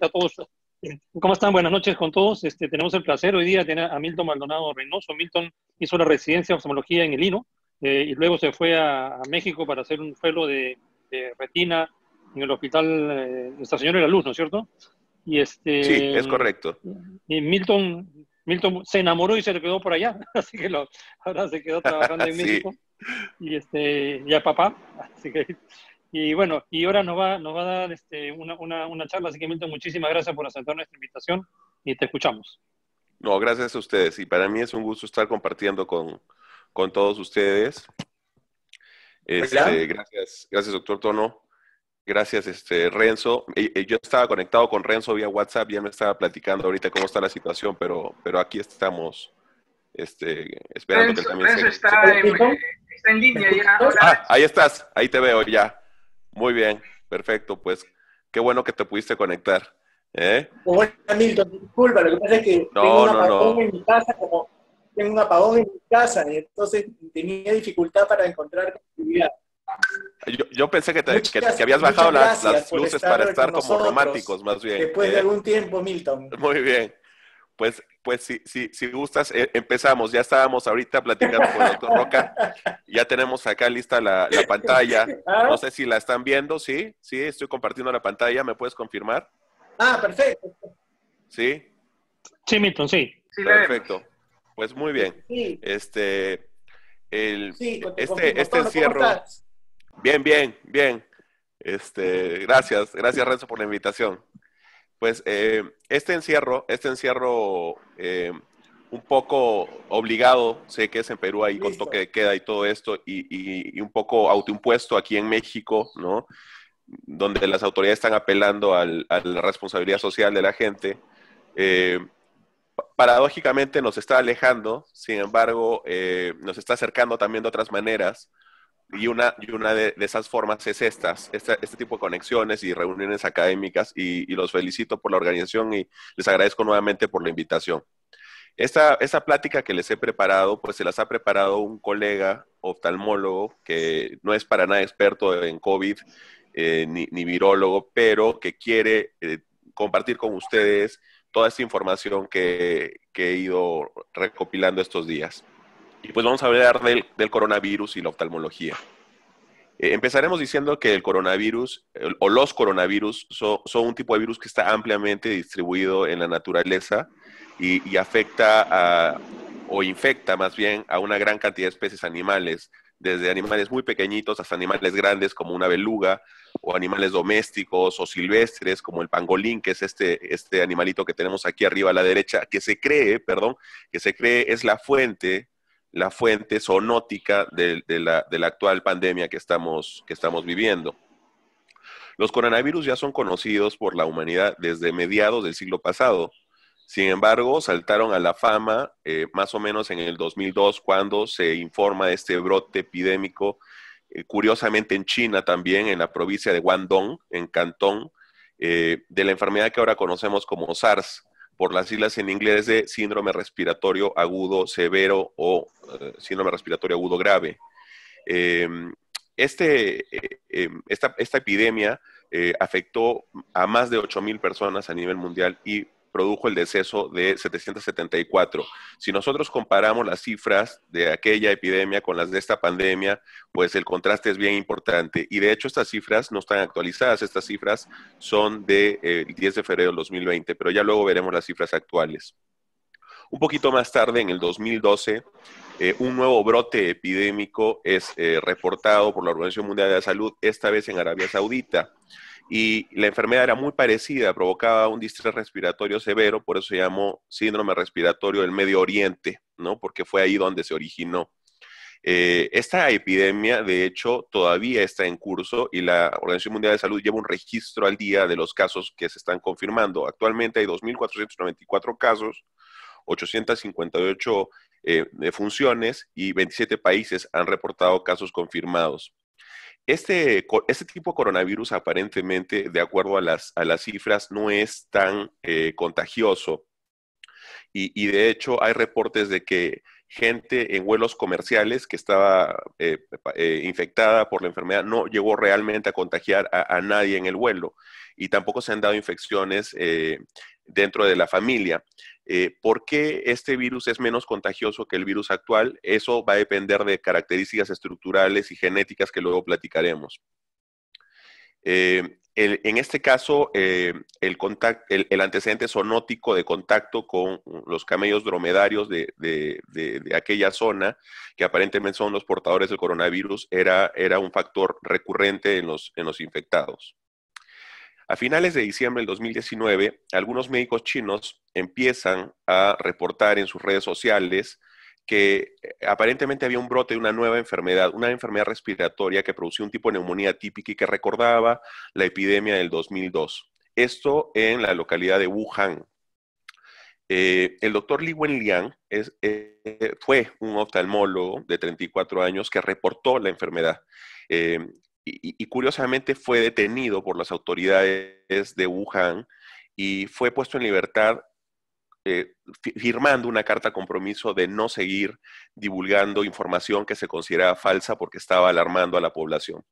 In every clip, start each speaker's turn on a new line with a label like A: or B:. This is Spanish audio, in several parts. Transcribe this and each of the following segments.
A: a todos. ¿Cómo están?
B: Buenas noches con todos. Este, tenemos el placer hoy día de tener a Milton Maldonado Reynoso. Milton hizo la residencia de oftalmología en el INO eh, y luego se fue a, México para hacer un suelo de, retina en el hospital de eh, Nuestra Señora de la Luz, ¿no es cierto? Y este, sí, es correcto. Y Milton, Milton se enamoró y se quedó por allá, así que ahora se quedó trabajando en México. Y, este, ya papá, así que y bueno, y ahora nos va, nos va a dar este, una, charla, así que Milton, muchísimas gracias por aceptar nuestra invitación y te escuchamos.
C: No, gracias a ustedes. Y para mí es un gusto estar compartiendo con, todos ustedes. Este, gracias, gracias, doctor Tono. Gracias, este, Renzo. Yo estaba conectado con Renzo vía WhatsApp, ya me estaba platicando ahorita cómo está la situación, pero, pero aquí estamos este, esperando que también Está,
A: en, línea Ah,
C: ahí estás, ahí te veo ya. Muy bien, perfecto, pues qué bueno que te pudiste conectar. ¿eh?
D: Bueno, Milton, disculpa, lo que pasa es que tengo un apagón en mi casa, como tengo un apagón en mi casa, y entonces tenía dificultad para encontrar actividad.
C: Yo, yo, pensé que, te, habías bajado las, luces para estar como románticos, más bien. Después de ¿eh? algún
D: tiempo, Milton.
C: Muy bien. Pues, pues si, si, si gustas, eh, empezamos. Ya estábamos ahorita platicando con el doctor Roca. Ya tenemos acá lista la, pantalla. Ah. No sé si la están viendo, sí, sí, estoy compartiendo la pantalla. ¿Me puedes confirmar? Ah, perfecto. ¿Sí?
B: Sí, Milton, sí.
D: perfecto.
C: Pues muy bien. Este, el, este, este encierro. Bien, bien, bien. Este, gracias, gracias Renzo por la invitación pues eh, este encierro, este encierro eh, un poco obligado, sé que es en Perú ahí con toque de queda y todo esto, y, un poco autoimpuesto aquí en México, ¿no? Donde las autoridades están apelando a la responsabilidad social de la gente. Eh, paradójicamente nos está alejando, sin embargo, nos está acercando también de otras maneras y una, y una de, esas formas es estas, esta, este tipo de conexiones y reuniones académicas y, los felicito por la organización y les agradezco nuevamente por la invitación. Esta, esta plática que les he preparado, pues se las ha preparado un colega oftalmólogo que no es para nada experto en COVID eh, ni, ni, virólogo, pero que quiere eh, compartir con ustedes toda esta información que he ido recopilando estos días. Y pues vamos a hablar del, coronavirus y la oftalmología. Eh, empezaremos diciendo que el coronavirus o los coronavirus son, un tipo de virus que está ampliamente distribuido en la naturaleza y, afecta o infecta más bien a una gran cantidad de especies animales, desde animales muy pequeñitos hasta animales grandes como una beluga, o animales domésticos o silvestres, como el pangolín, que es este, este animalito que tenemos aquí arriba a la derecha, que se cree, perdón, que se cree es la fuente la fuente zoonótica de, la, actual pandemia que estamos, que estamos viviendo. Los coronavirus ya son conocidos por la humanidad desde mediados del siglo pasado. Sin embargo, saltaron a la fama eh, más o menos en el 2002 cuando se informa de este brote epidémico, eh, curiosamente en China también, en la provincia de Guangdong, en Cantón, eh, de la enfermedad que ahora conocemos como SARS por las islas en inglés de síndrome respiratorio agudo severo o eh, síndrome respiratorio agudo grave. Em, este, eh, em, esta, epidemia eh, afectó a más de 8.000 personas a nivel mundial y produjo el deceso de 774. Si nosotros comparamos las cifras de aquella epidemia con las de esta pandemia, pues el contraste es bien importante. Y de hecho estas cifras no están actualizadas, estas cifras son de, 10 eh, de febrero del 2020, pero ya luego veremos las cifras actuales. Un poquito más tarde, en el 2012, eh, un nuevo brote epidémico es eh, reportado por la Organización Mundial de la Salud, esta vez en Arabia Saudita y la enfermedad era muy parecida, provocaba un distrés respiratorio severo, por eso se llamó síndrome respiratorio del Medio Oriente, ¿no? Porque fue ahí donde se originó. Eh, esta epidemia, de hecho, todavía está en curso y la Organización Mundial de Salud lleva un registro al día de los casos que se están confirmando. Actualmente hay 2.494 casos, 858 eh, funciones y 27 países han reportado casos confirmados. Este, este, tipo de coronavirus aparentemente, de acuerdo a las, cifras, no es tan eh, contagioso. y de hecho hay reportes de que gente en vuelos comerciales que estaba eh, eh, infectada por la enfermedad no llegó realmente a contagiar a, nadie en el vuelo y tampoco se han dado infecciones eh, dentro de la familia. ¿Por qué este virus es menos contagioso que el virus actual? Eso va a depender de características estructurales y genéticas que luego platicaremos en este caso, eh, el, antecedente sonótico de contacto con los camellos dromedarios de, aquella zona, que aparentemente son los portadores del coronavirus, era, un factor recurrente en los, en los infectados. A finales de diciembre del 2019, algunos médicos chinos empiezan a reportar en sus redes sociales que eh, aparentemente había un brote de una nueva enfermedad, una enfermedad respiratoria que producía un tipo de neumonía típica y que recordaba la epidemia del 2002. Esto en la localidad de Wuhan. Eh, el doctor Li Wenliang es, eh, fue un oftalmólogo de 34 años que reportó la enfermedad. y, y curiosamente fue detenido por las autoridades de Wuhan y fue puesto en libertad eh, firmando una carta compromiso de no seguir divulgando información que se consideraba falsa porque estaba alarmando a la población.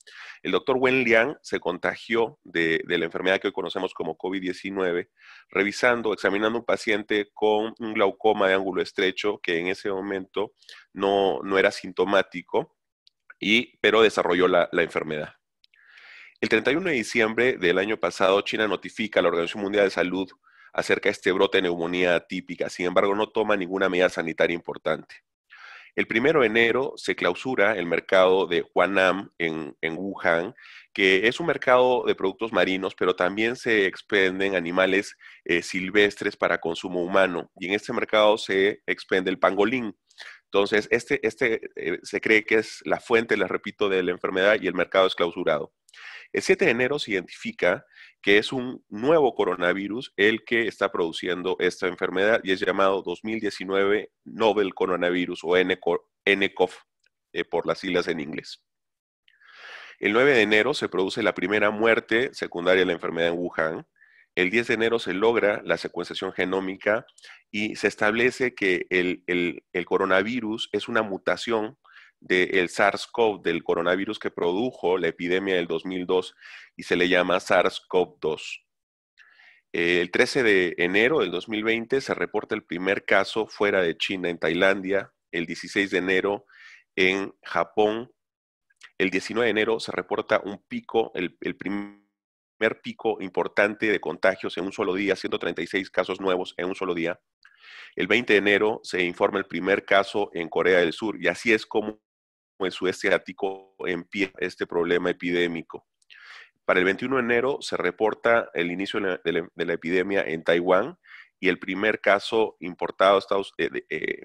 C: El doctor Wen Liang se contagió de, la enfermedad que hoy conocemos como COVID-19, revisando, examinando un paciente con un glaucoma de ángulo estrecho que en ese momento no, no era sintomático, y, pero desarrolló la, la enfermedad. El 31 de diciembre del año pasado, China notifica a la Organización Mundial de Salud acerca de este brote de neumonía típica. sin embargo no toma ninguna medida sanitaria importante. El 1 de enero se clausura el mercado de Huanam en, en, Wuhan, que es un mercado de productos marinos, pero también se expenden animales eh, silvestres para consumo humano. Y en este mercado se expende el pangolín. Entonces, este, este eh, se cree que es la fuente, les repito, de la enfermedad y el mercado es clausurado. El 7 de enero se identifica que es un nuevo coronavirus el que está produciendo esta enfermedad y es llamado 2019 Novel Coronavirus o NCOV eh, por las siglas en inglés. El 9 de enero se produce la primera muerte secundaria de la enfermedad en Wuhan. El 10 de enero se logra la secuenciación genómica y se establece que el, el coronavirus es una mutación del SARS-CoV, del coronavirus que produjo la epidemia del 2002 y se le llama SARS-CoV-2. El 13 de enero del 2020 se reporta el primer caso fuera de China en Tailandia, el 16 de enero en Japón, el 19 de enero se reporta un pico, el, primer pico importante de contagios en un solo día, 136 casos nuevos en un solo día. El 20 de enero se informa el primer caso en Corea del Sur y así es como en sudeste asiático empieza este problema epidémico. Para el 21 de enero se reporta el inicio de la, epidemia en Taiwán y el primer caso importado eh, eh,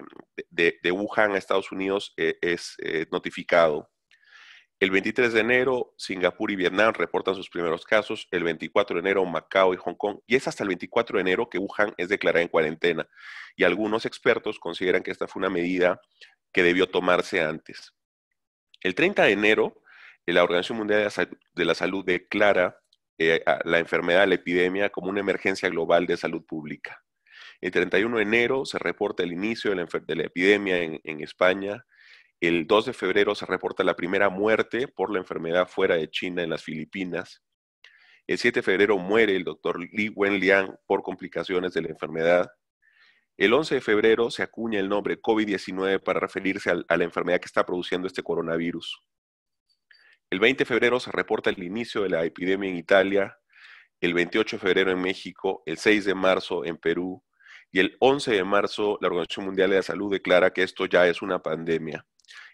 C: de, Wuhan a Estados Unidos eh, es notificado. El 23 de enero, Singapur y Vietnam reportan sus primeros casos. El 24 de enero, Macao y Hong Kong. Y es hasta el 24 de enero que Wuhan es declarada en cuarentena. Y algunos expertos consideran que esta fue una medida que debió tomarse antes. El 30 de enero, eh, la Organización Mundial de la, Salud declara eh, la enfermedad, la epidemia, como una emergencia global de salud pública. El 31 de enero se reporta el inicio de la, epidemia en, en, España. El 2 de febrero se reporta la primera muerte por la enfermedad fuera de China en las Filipinas. El 7 de febrero muere el doctor Li Wenliang por complicaciones de la enfermedad. El 11 de febrero se acuña el nombre COVID-19 para referirse a la enfermedad que está produciendo este coronavirus. El 20 de febrero se reporta el inicio de la epidemia en Italia, el 28 de febrero en México, el 6 de marzo en Perú y el 11 de marzo la Organización Mundial de la Salud declara que esto ya es una pandemia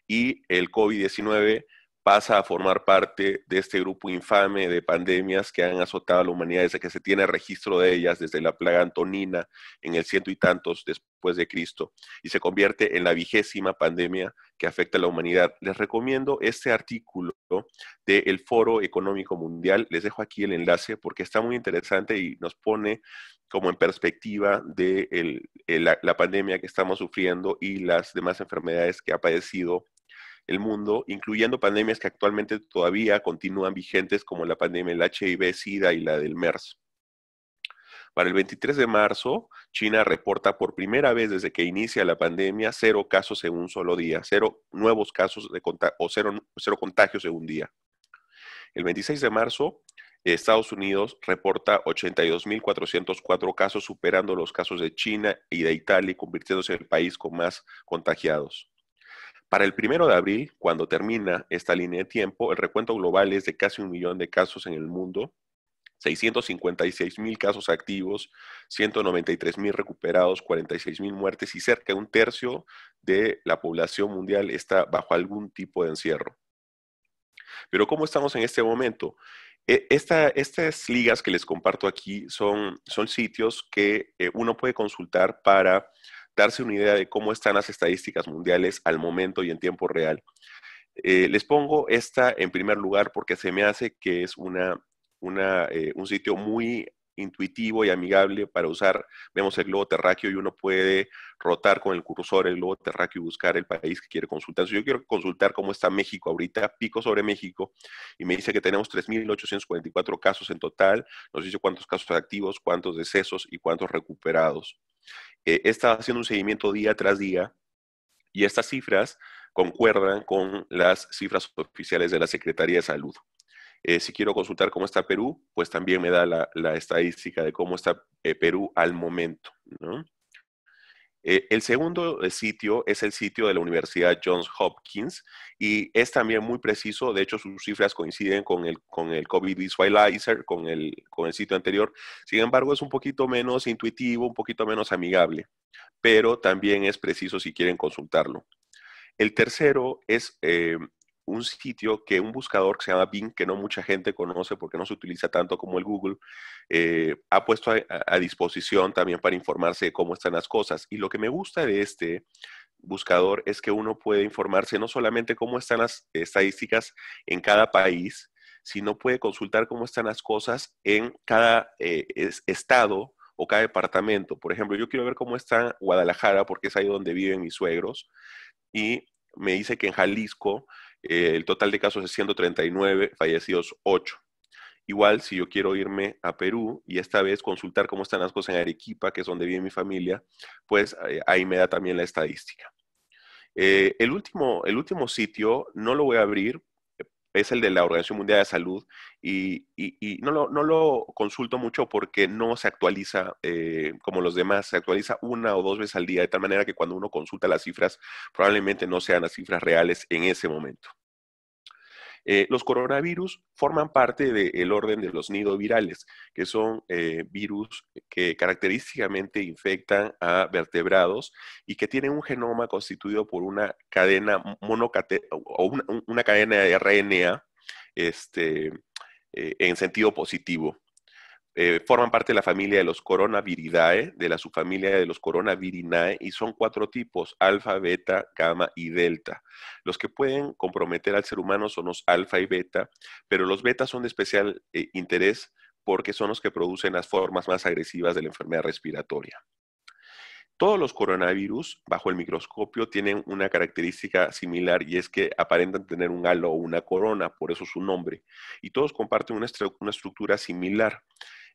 C: y el COVID-19 pasa a formar parte de este grupo infame de pandemias que han azotado a la humanidad desde que se tiene registro de ellas, desde la plaga antonina en el ciento y tantos después de Cristo, y se convierte en la vigésima pandemia que afecta a la humanidad. Les recomiendo este artículo del Foro Económico Mundial. Les dejo aquí el enlace porque está muy interesante y nos pone como en perspectiva de la, la pandemia que estamos sufriendo y las demás enfermedades que ha padecido el mundo, incluyendo pandemias que actualmente todavía continúan vigentes como la pandemia del HIV, SIDA y la del MERS. Para el 23 de marzo, China reporta por primera vez desde que inicia la pandemia cero casos en un solo día, cero nuevos casos de o cero, cero contagios en un día. El 26 de marzo, Estados Unidos reporta 82.404 casos, superando los casos de China y de Italia, convirtiéndose en el país con más contagiados. Para el primero de abril, cuando termina esta línea de tiempo, el recuento global es de casi un millón de casos en el mundo, 656 mil casos activos, 193 mil recuperados, 46 mil muertes y cerca de un tercio de la población mundial está bajo algún tipo de encierro. Pero ¿cómo estamos en este momento? E, estas ligas que les comparto aquí son, son sitios que eh, uno puede consultar para darse una idea de cómo están las estadísticas mundiales al momento y en tiempo real. Eh, les pongo esta en primer lugar porque se me hace que es una, eh, un sitio muy intuitivo y amigable para usar. Vemos el globo terráqueo y uno puede rotar con el cursor el globo terráqueo y buscar el país que quiere consultar. Si yo quiero consultar cómo está México ahorita, pico sobre México y me dice que tenemos 3.844 casos en total, nos dice cuántos casos activos, cuántos decesos y cuántos recuperados. Eh, está haciendo un seguimiento día tras día y estas cifras concuerdan con las cifras oficiales de la Secretaría de Salud. Eh, si quiero consultar cómo está Perú, pues también me da la, estadística de cómo está eh, Perú al momento. ¿no? Eh, el segundo eh, sitio es el sitio de la Universidad Johns Hopkins y es también muy preciso. De hecho, sus cifras coinciden con el, con el COVID Visualizer, con el, con el sitio anterior. Sin embargo, es un poquito menos intuitivo, un poquito menos amigable, pero también es preciso si quieren consultarlo. El tercero es eh, un sitio que un buscador que se llama Bing, que no mucha gente conoce porque no se utiliza tanto como el Google, eh, ha puesto a, disposición también para informarse de cómo están las cosas. Y lo que me gusta de este buscador es que uno puede informarse no solamente cómo están las estadísticas en cada país, sino puede consultar cómo están las cosas en cada eh, estado o cada departamento. Por ejemplo, yo quiero ver cómo está Guadalajara porque es ahí donde viven mis suegros y me dice que en Jalisco eh, el total de casos es 139, fallecidos 8. Igual, si yo quiero irme a Perú y esta vez consultar cómo están las cosas en Arequipa, que es donde vive mi familia, pues eh, ahí me da también la estadística. Eh, el, último, el último sitio no lo voy a abrir es el de la Organización Mundial de Salud y, no, lo, consulto mucho porque no se actualiza eh, como los demás, se actualiza una o dos veces al día, de tal manera que cuando uno consulta las cifras probablemente no sean las cifras reales en ese momento. Eh, los coronavirus forman parte del orden de los nidovirales, que son eh, virus que característicamente infectan a vertebrados y que tienen un genoma constituido por una cadena o una, cadena de RNA este, eh, en sentido positivo. Eh, forman parte de la familia de los coronaviridae, de la subfamilia de los coronavirinae, y son cuatro tipos, alfa, beta, gamma y delta. Los que pueden comprometer al ser humano son los alfa y beta, pero los beta son de especial eh, interés porque son los que producen las formas más agresivas de la enfermedad respiratoria. Todos los coronavirus bajo el microscopio tienen una característica similar y es que aparentan tener un halo o una corona, por eso su nombre, y todos comparten una estructura similar.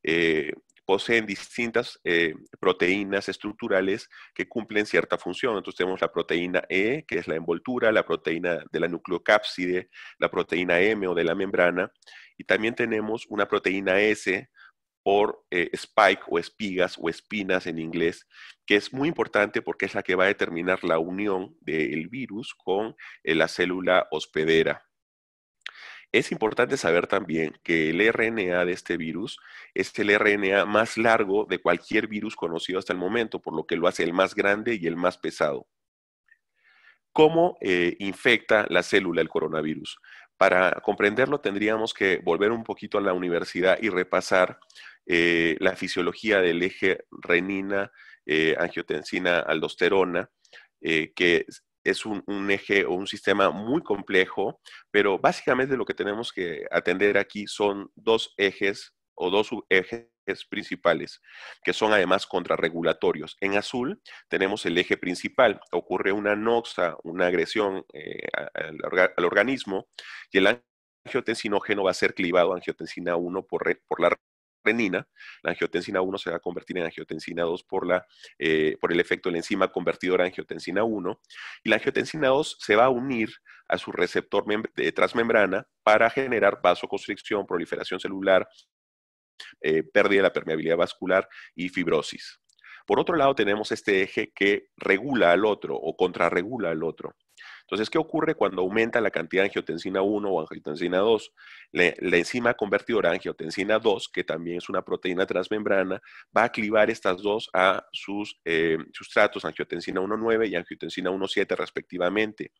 C: Eh, poseen distintas eh, proteínas estructurales que cumplen cierta función. Entonces tenemos la proteína E, que es la envoltura, la proteína de la nucleocápside, la proteína M o de la membrana, y también tenemos una proteína S por eh, spike o espigas o espinas en inglés, que es muy importante porque es la que va a determinar la unión del virus con la célula hospedera. Es importante saber también que el RNA de este virus es el RNA más largo de cualquier virus conocido hasta el momento, por lo que lo hace el más grande y el más pesado. ¿Cómo eh, infecta la célula el coronavirus? Para comprenderlo tendríamos que volver un poquito a la universidad y repasar eh, la fisiología del eje renina, eh, angiotensina, aldosterona, que es un, eje o un sistema muy complejo, pero básicamente lo que tenemos que atender aquí son dos ejes o dos sub-ejes principales, que son además contrarregulatorios. En azul tenemos el eje principal, ocurre una noxa, una agresión eh, al, organismo, y el angiotensinógeno va a ser clivado angiotensina 1 por, la por la renina. La angiotensina 1 se va a convertir en angiotensina 2 eh, por, el efecto de la enzima convertidora en angiotensina 1. Y la angiotensina 2 se va a unir a su receptor de transmembrana para generar vasoconstricción, proliferación celular, eh, pérdida de la permeabilidad vascular y fibrosis. Por otro lado, tenemos este eje que regula al otro o contrarregula al otro. Entonces, ¿qué ocurre cuando aumenta la cantidad de angiotensina 1 o angiotensina 2? La, enzima convertidora angiotensina 2, que también es una proteína transmembrana, va a clivar estas dos a sus eh, sustratos, angiotensina 1.9 y angiotensina 1.7 respectivamente.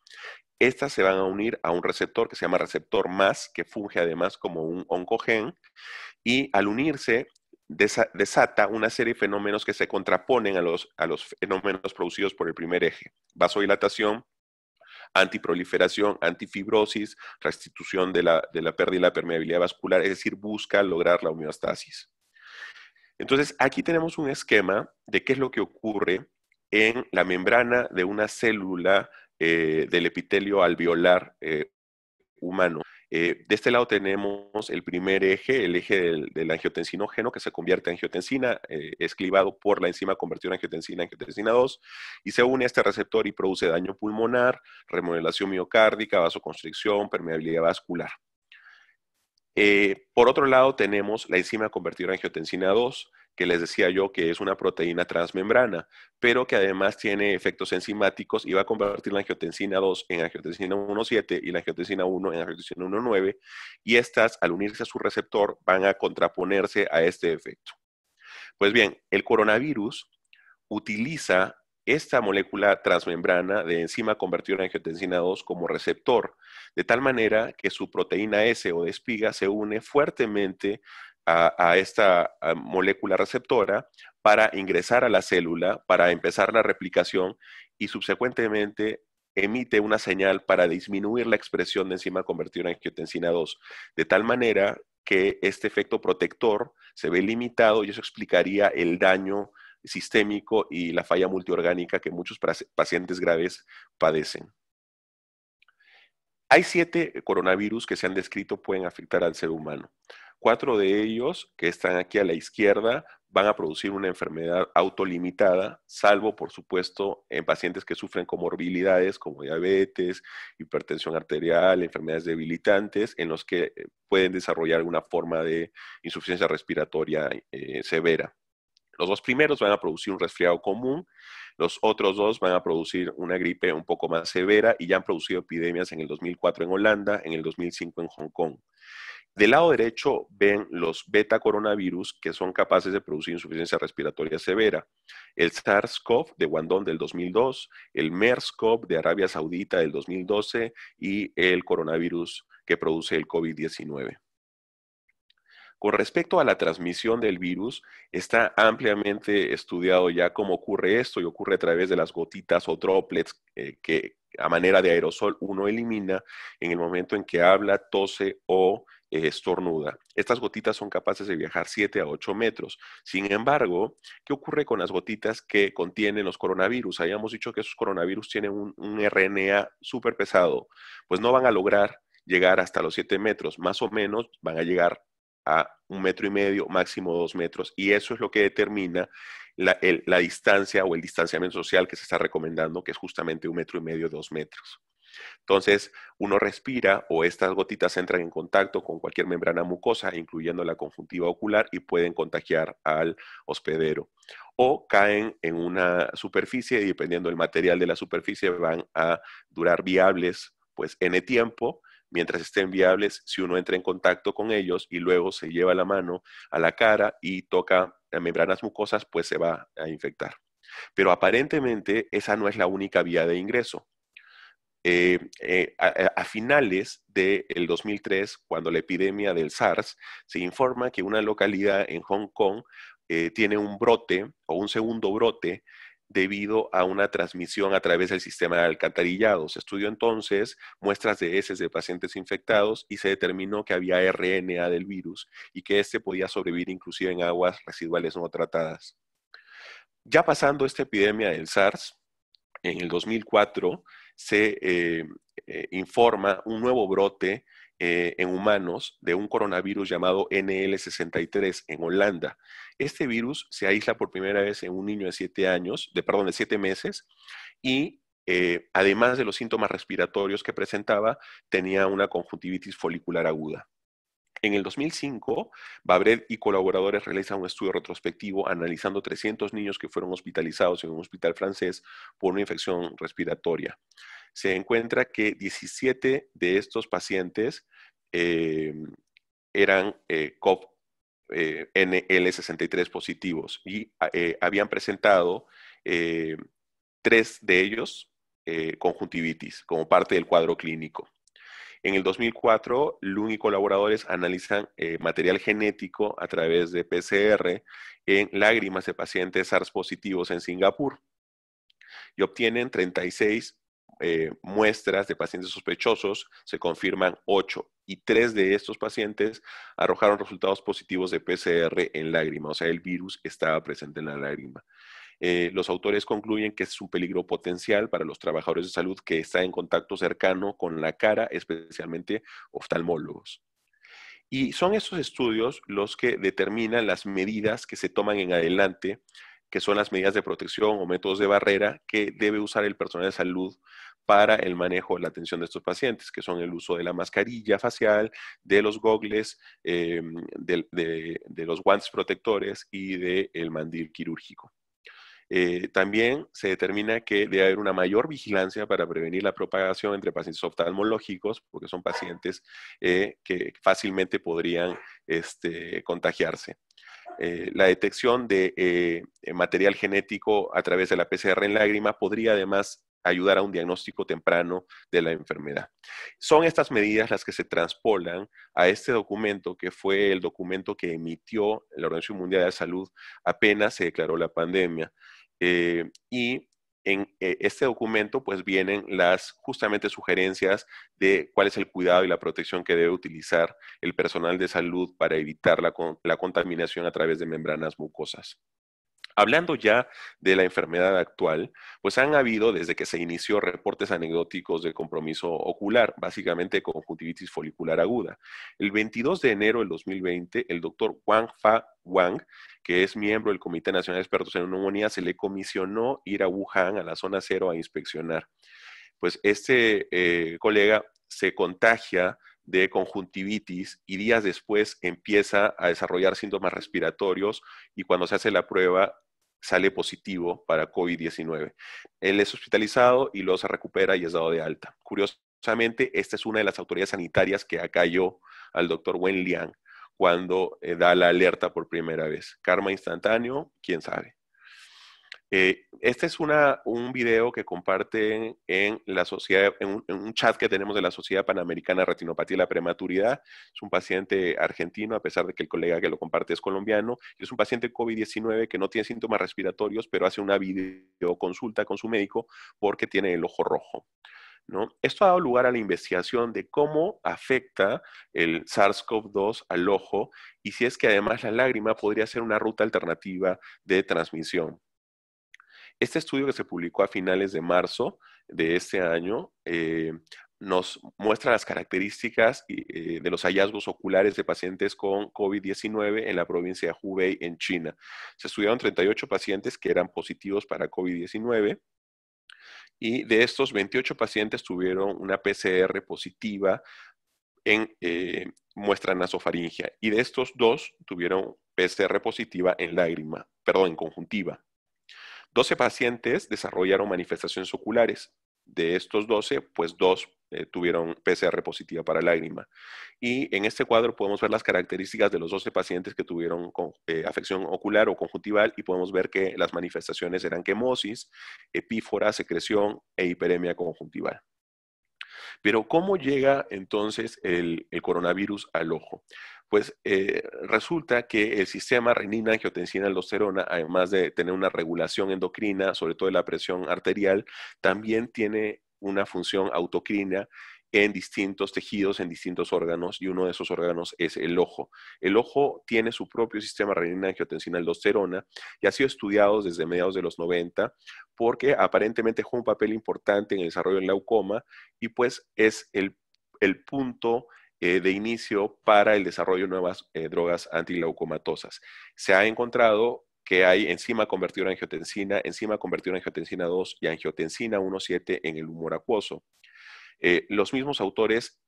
C: Estas se van a unir a un receptor que se llama receptor más, que funge además como un oncogen, y al unirse desata una serie de fenómenos que se contraponen a los, a los fenómenos producidos por el primer eje. Vasodilatación, antiproliferación, antifibrosis, restitución de la, pérdida y la permeabilidad vascular, es decir, busca lograr la homeostasis. Entonces, aquí tenemos un esquema de qué es lo que ocurre en la membrana de una célula eh, del epitelio alveolar eh, humano. Eh, de este lado tenemos el primer eje, el eje del, angiotensinógeno que se convierte en angiotensina, eh, esclivado por la enzima convertida en angiotensina, angiotensina 2, y se une a este receptor y produce daño pulmonar, remodelación miocárdica, vasoconstricción, permeabilidad vascular. Eh, por otro lado, tenemos la enzima convertida en angiotensina 2, que les decía yo que es una proteína transmembrana, pero que además tiene efectos enzimáticos y va a convertir la angiotensina 2 en angiotensina 1.7 y la angiotensina 1 en angiotensina 1.9, y estas, al unirse a su receptor, van a contraponerse a este efecto. Pues bien, el coronavirus utiliza esta molécula transmembrana de enzima convertida en angiotensina 2 como receptor, de tal manera que su proteína S o de espiga se une fuertemente a, esta molécula receptora para ingresar a la célula, para empezar la replicación y subsecuentemente emite una señal para disminuir la expresión de enzima convertida en angiotensina 2, de tal manera que este efecto protector se ve limitado y eso explicaría el daño sistémico y la falla multiorgánica que muchos pacientes graves padecen. Hay siete coronavirus que se han descrito pueden afectar al ser humano. Cuatro de ellos, que están aquí a la izquierda, van a producir una enfermedad autolimitada, salvo, por supuesto, en pacientes que sufren comorbilidades como diabetes, hipertensión arterial, enfermedades debilitantes, en los que eh, pueden desarrollar una forma de insuficiencia respiratoria eh, severa. Los dos primeros van a producir un resfriado común, los otros dos van a producir una gripe un poco más severa y ya han producido epidemias en el 2004 en Holanda, en el 2005 en Hong Kong. Del lado derecho ven los beta coronavirus que son capaces de producir insuficiencia respiratoria severa. El SARS-CoV de Guangdong del 2002, el MERS-CoV de Arabia Saudita del 2012 y el coronavirus que produce el COVID-19. Con respecto a la transmisión del virus, está ampliamente estudiado ya cómo ocurre esto y ocurre a través de las gotitas o droplets eh, que a manera de aerosol uno elimina en el momento en que habla, tose o eh, estornuda. Estas gotitas son capaces de viajar 7 a 8 metros. Sin embargo, ¿qué ocurre con las gotitas que contienen los coronavirus? Habíamos dicho que esos coronavirus tienen un, un RNA súper pesado, pues no van a lograr llegar hasta los 7 metros, más o menos van a llegar a un metro y medio, máximo dos metros, y eso es lo que determina la, distancia o el distanciamiento social que se está recomendando, que es justamente un metro y medio, dos metros. Entonces, uno respira o estas gotitas entran en contacto con cualquier membrana mucosa, incluyendo la conjuntiva ocular, y pueden contagiar al hospedero. O caen en una superficie y dependiendo del material de la superficie van a durar viables pues n tiempo mientras estén viables, si uno entra en contacto con ellos y luego se lleva la mano a la cara y toca membranas mucosas, pues se va a infectar. Pero aparentemente esa no es la única vía de ingreso. Eh, eh, a, finales del 2003, cuando la epidemia del SARS, se informa que una localidad en Hong Kong eh, tiene un brote o un segundo brote debido a una transmisión a través del sistema de alcantarillado. Se estudió entonces muestras de heces de pacientes infectados y se determinó que había RNA del virus y que éste podía sobrevivir inclusive en aguas residuales no tratadas. Ya pasando esta epidemia del SARS, en el 2004 se eh, eh, informa un nuevo brote eh, en humanos de un coronavirus llamado NL63 en Holanda. Este virus se aísla por primera vez en un niño de siete años, de, perdón, de siete meses, y eh, además de los síntomas respiratorios que presentaba, tenía una conjuntivitis folicular aguda. En el 2005, Babret y colaboradores realizan un estudio retrospectivo analizando 300 niños que fueron hospitalizados en un hospital francés por una infección respiratoria. Se encuentra que 17 de estos pacientes eh, eran eh, COP eh, NL63 positivos y eh, habían presentado tres de ellos conjuntivitis como parte del cuadro clínico. En el 2004, Lung y colaboradores analizan eh, material genético a través de PCR en lágrimas de pacientes SARS positivos en Singapur y obtienen 36 eh, muestras de pacientes sospechosos, se confirman 8 y 3 de estos pacientes arrojaron resultados positivos de PCR en lágrima, o sea, el virus estaba presente en la lágrima. Eh, los autores concluyen que es un peligro potencial para los trabajadores de salud que está en contacto cercano con la cara, especialmente oftalmólogos. Y son estos estudios los que determinan las medidas que se toman en adelante, que son las medidas de protección o métodos de barrera que debe usar el personal de salud para el manejo de la atención de estos pacientes, que son el uso de la mascarilla facial, de los gogles, eh, de, los guantes protectores y del el mandil quirúrgico. Eh, también se determina que debe haber una mayor vigilancia para prevenir la propagación entre pacientes oftalmológicos, porque son pacientes eh, que fácilmente podrían este, contagiarse. Eh, la detección de material genético a través de la PCR en lágrima podría además ayudar a un diagnóstico temprano de la enfermedad. Son estas medidas las que se transpolan a este documento que fue el documento que emitió la Organización Mundial de la Salud apenas se declaró la pandemia, eh, y en eh, este documento pues vienen las justamente sugerencias de cuál es el cuidado y la protección que debe utilizar el personal de salud para evitar la contaminación a través de membranas mucosas. Hablando ya de la enfermedad actual, pues han habido desde que se inició reportes anecdóticos de compromiso ocular, básicamente conjuntivitis folicular aguda. El 22 de enero del 2020, el doctor Wang Fa Wang, que es miembro del Comité Nacional de Expertos en Neumonía, se le comisionó ir a Wuhan, a la zona cero, a inspeccionar. Pues este eh, colega se contagia de conjuntivitis y días después empieza a desarrollar síntomas respiratorios y cuando se hace la prueba sale positivo para COVID-19. Él es hospitalizado y luego se recupera y es dado de alta. Curiosamente, esta es una de las autoridades sanitarias que acalló al doctor Wen Liang cuando eh, da la alerta por primera vez. Karma instantáneo, quién sabe. Eh, este es un video que comparten en la sociedad, un, chat que tenemos de la Sociedad Panamericana de Retinopatía y la Prematuridad. Es un paciente argentino, a pesar de que el colega que lo comparte es colombiano. Es un paciente COVID-19 que no tiene síntomas respiratorios, pero hace una videoconsulta con su médico porque tiene el ojo rojo. Esto ha dado lugar a la investigación de cómo afecta el SARS-CoV-2 al ojo y si es que además la lágrima podría ser una ruta alternativa de transmisión. Este estudio que se publicó a finales de marzo de este año eh, nos muestra las características eh, de los hallazgos oculares de pacientes con COVID-19 en la provincia de Hubei, en China. Se estudiaron 38 pacientes que eran positivos para COVID-19 y de estos 28 pacientes tuvieron una PCR positiva en eh, muestra nasofaringia y de estos dos tuvieron PCR positiva en lágrima, perdón, en conjuntiva. 12 pacientes desarrollaron manifestaciones oculares. De estos 12, pues dos eh, tuvieron PCR positiva para lágrima. Y en este cuadro podemos ver las características de los 12 pacientes que tuvieron eh, afección ocular o conjuntival y podemos ver que las manifestaciones eran quemosis, epífora, secreción e hiperemia conjuntival. Pero ¿cómo llega entonces el coronavirus al ojo? pues eh, resulta que el sistema renina-angiotensina-aldosterona, además de tener una regulación endocrina, sobre todo de la presión arterial, también tiene una función autocrina en distintos tejidos, en distintos órganos, y uno de esos órganos es el ojo. El ojo tiene su propio sistema renina angiotensina aldosterona y ha sido estudiado desde mediados de los 90 porque aparentemente juega un papel importante en el desarrollo del glaucoma y pues es el, el punto eh, de inicio para el desarrollo de nuevas eh, drogas antilaucomatosas. Se ha encontrado que hay enzima convertida en angiotensina, enzima convertida en angiotensina 2 y angiotensina 1,7 en el humor acuoso. Eh, los mismos autores,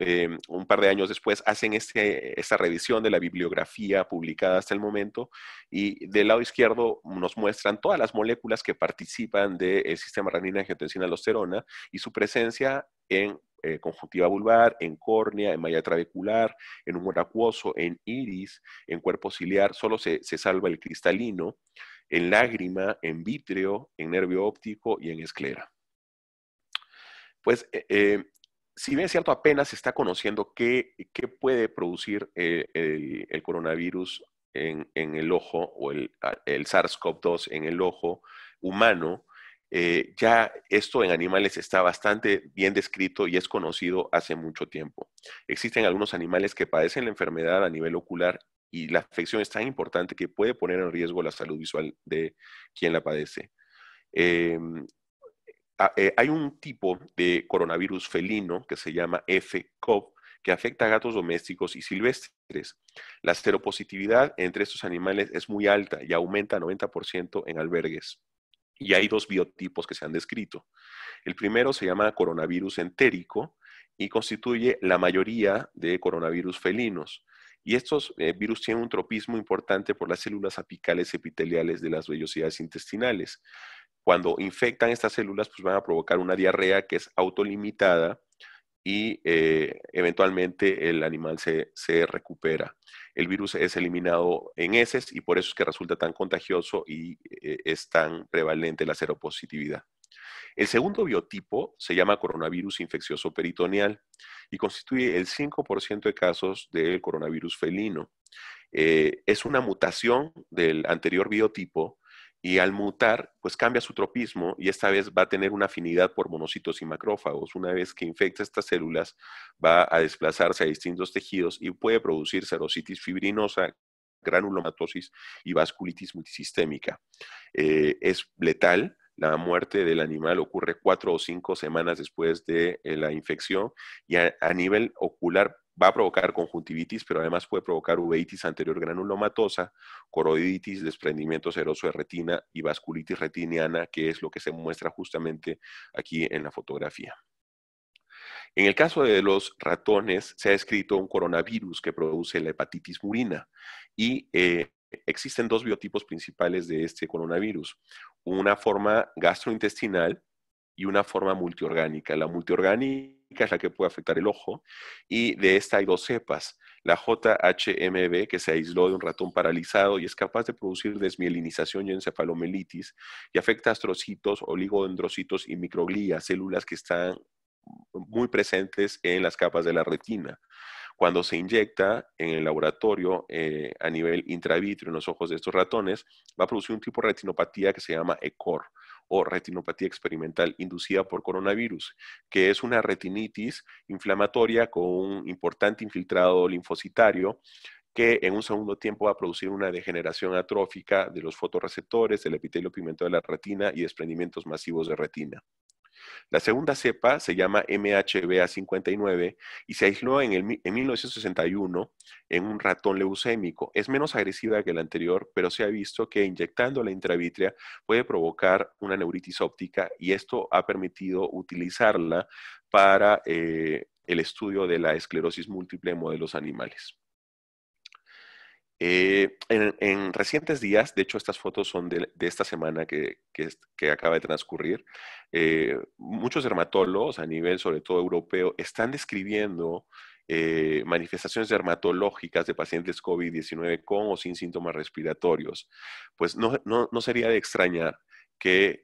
C: em, un, par de años después, hacen este, esta revisión de la bibliografía publicada hasta el momento y del lado izquierdo nos muestran todas las moléculas que participan del sistema renina angiotensina aldosterona y su presencia en eh, conjuntiva vulvar, en córnea, en malla trabecular, en humor acuoso, en iris, en cuerpo ciliar, solo se, salva el cristalino, en lágrima, en vítreo, en nervio óptico y en esclera. Pues eh, eh, si bien es cierto, apenas se está conociendo qué, puede producir el, coronavirus en, el ojo o el, el SARS-CoV-2 en el ojo humano, eh, ya esto en animales está bastante bien descrito y es conocido hace mucho tiempo. Existen algunos animales que padecen la enfermedad a nivel ocular y la afección es tan importante que puede poner en riesgo la salud visual de quien la padece. Em, eh, hay un tipo de coronavirus felino que se llama F-COV que afecta a gatos domésticos y silvestres. La seropositividad entre estos animales es muy alta y aumenta 90% en albergues. Y hay dos biotipos que se han descrito. El primero se llama coronavirus entérico y constituye la mayoría de coronavirus felinos. Y estos eh, virus tienen un tropismo importante por las células apicales epiteliales de las vellosidades intestinales. Cuando infectan estas células, pues van a provocar una diarrea que es autolimitada y eh, eventualmente el animal se, recupera. El virus es eliminado en heces y por eso es que resulta tan contagioso y eh, es tan prevalente la seropositividad. El segundo biotipo se llama coronavirus infeccioso peritoneal y constituye el 5% de casos del coronavirus felino. Eh, es una mutación del anterior biotipo y al mutar, pues cambia su tropismo y esta vez va a tener una afinidad por monocitos y macrófagos. Una vez que infecta estas células, va a desplazarse a distintos tejidos y puede producir serositis fibrinosa, granulomatosis y vasculitis multisistémica. Eh, es letal. La muerte del animal ocurre cuatro o cinco semanas después de eh, la infección y a nivel ocular va a provocar conjuntivitis, pero además puede provocar uveitis anterior granulomatosa, coroiditis, desprendimiento seroso de retina y vasculitis retiniana, que es lo que se muestra justamente aquí en la fotografía. En el caso de los ratones, se ha descrito un coronavirus que produce la hepatitis murina y eh, existen dos biotipos principales de este coronavirus. Una forma gastrointestinal y una forma multiorgánica. La multiorgánica es la que puede afectar el ojo, y de esta hay dos cepas. La JHMB, que se aisló de un ratón paralizado y es capaz de producir desmielinización y encefalomelitis, y afecta astrocitos, oligodendrocitos y microglías, células que están muy presentes en las capas de la retina. Cuando se inyecta en el laboratorio eh, a nivel intravitrio en los ojos de estos ratones, va a producir un tipo de retinopatía que se llama ECOR o retinopatía experimental inducida por coronavirus, que es una retinitis inflamatoria con un importante infiltrado linfocitario que en un segundo tiempo va a producir una degeneración atrófica de los fotorreceptores, del epitelio pigmentado de la retina y desprendimientos masivos de retina. La segunda cepa se llama MHBA59 y se aisló en, en 1961 en un ratón leucémico. Es menos agresiva que la anterior, pero se ha visto que inyectando la intravitrea puede provocar una neuritis óptica y esto ha permitido utilizarla para eh, el estudio de la esclerosis múltiple en modelos animales. Eh, en, recientes días, de hecho estas fotos son de, esta semana que, que, acaba de transcurrir, eh, muchos dermatólogos a nivel sobre todo europeo están describiendo eh, manifestaciones dermatológicas de pacientes COVID-19 con o sin síntomas respiratorios. Pues no, no, no sería de extrañar que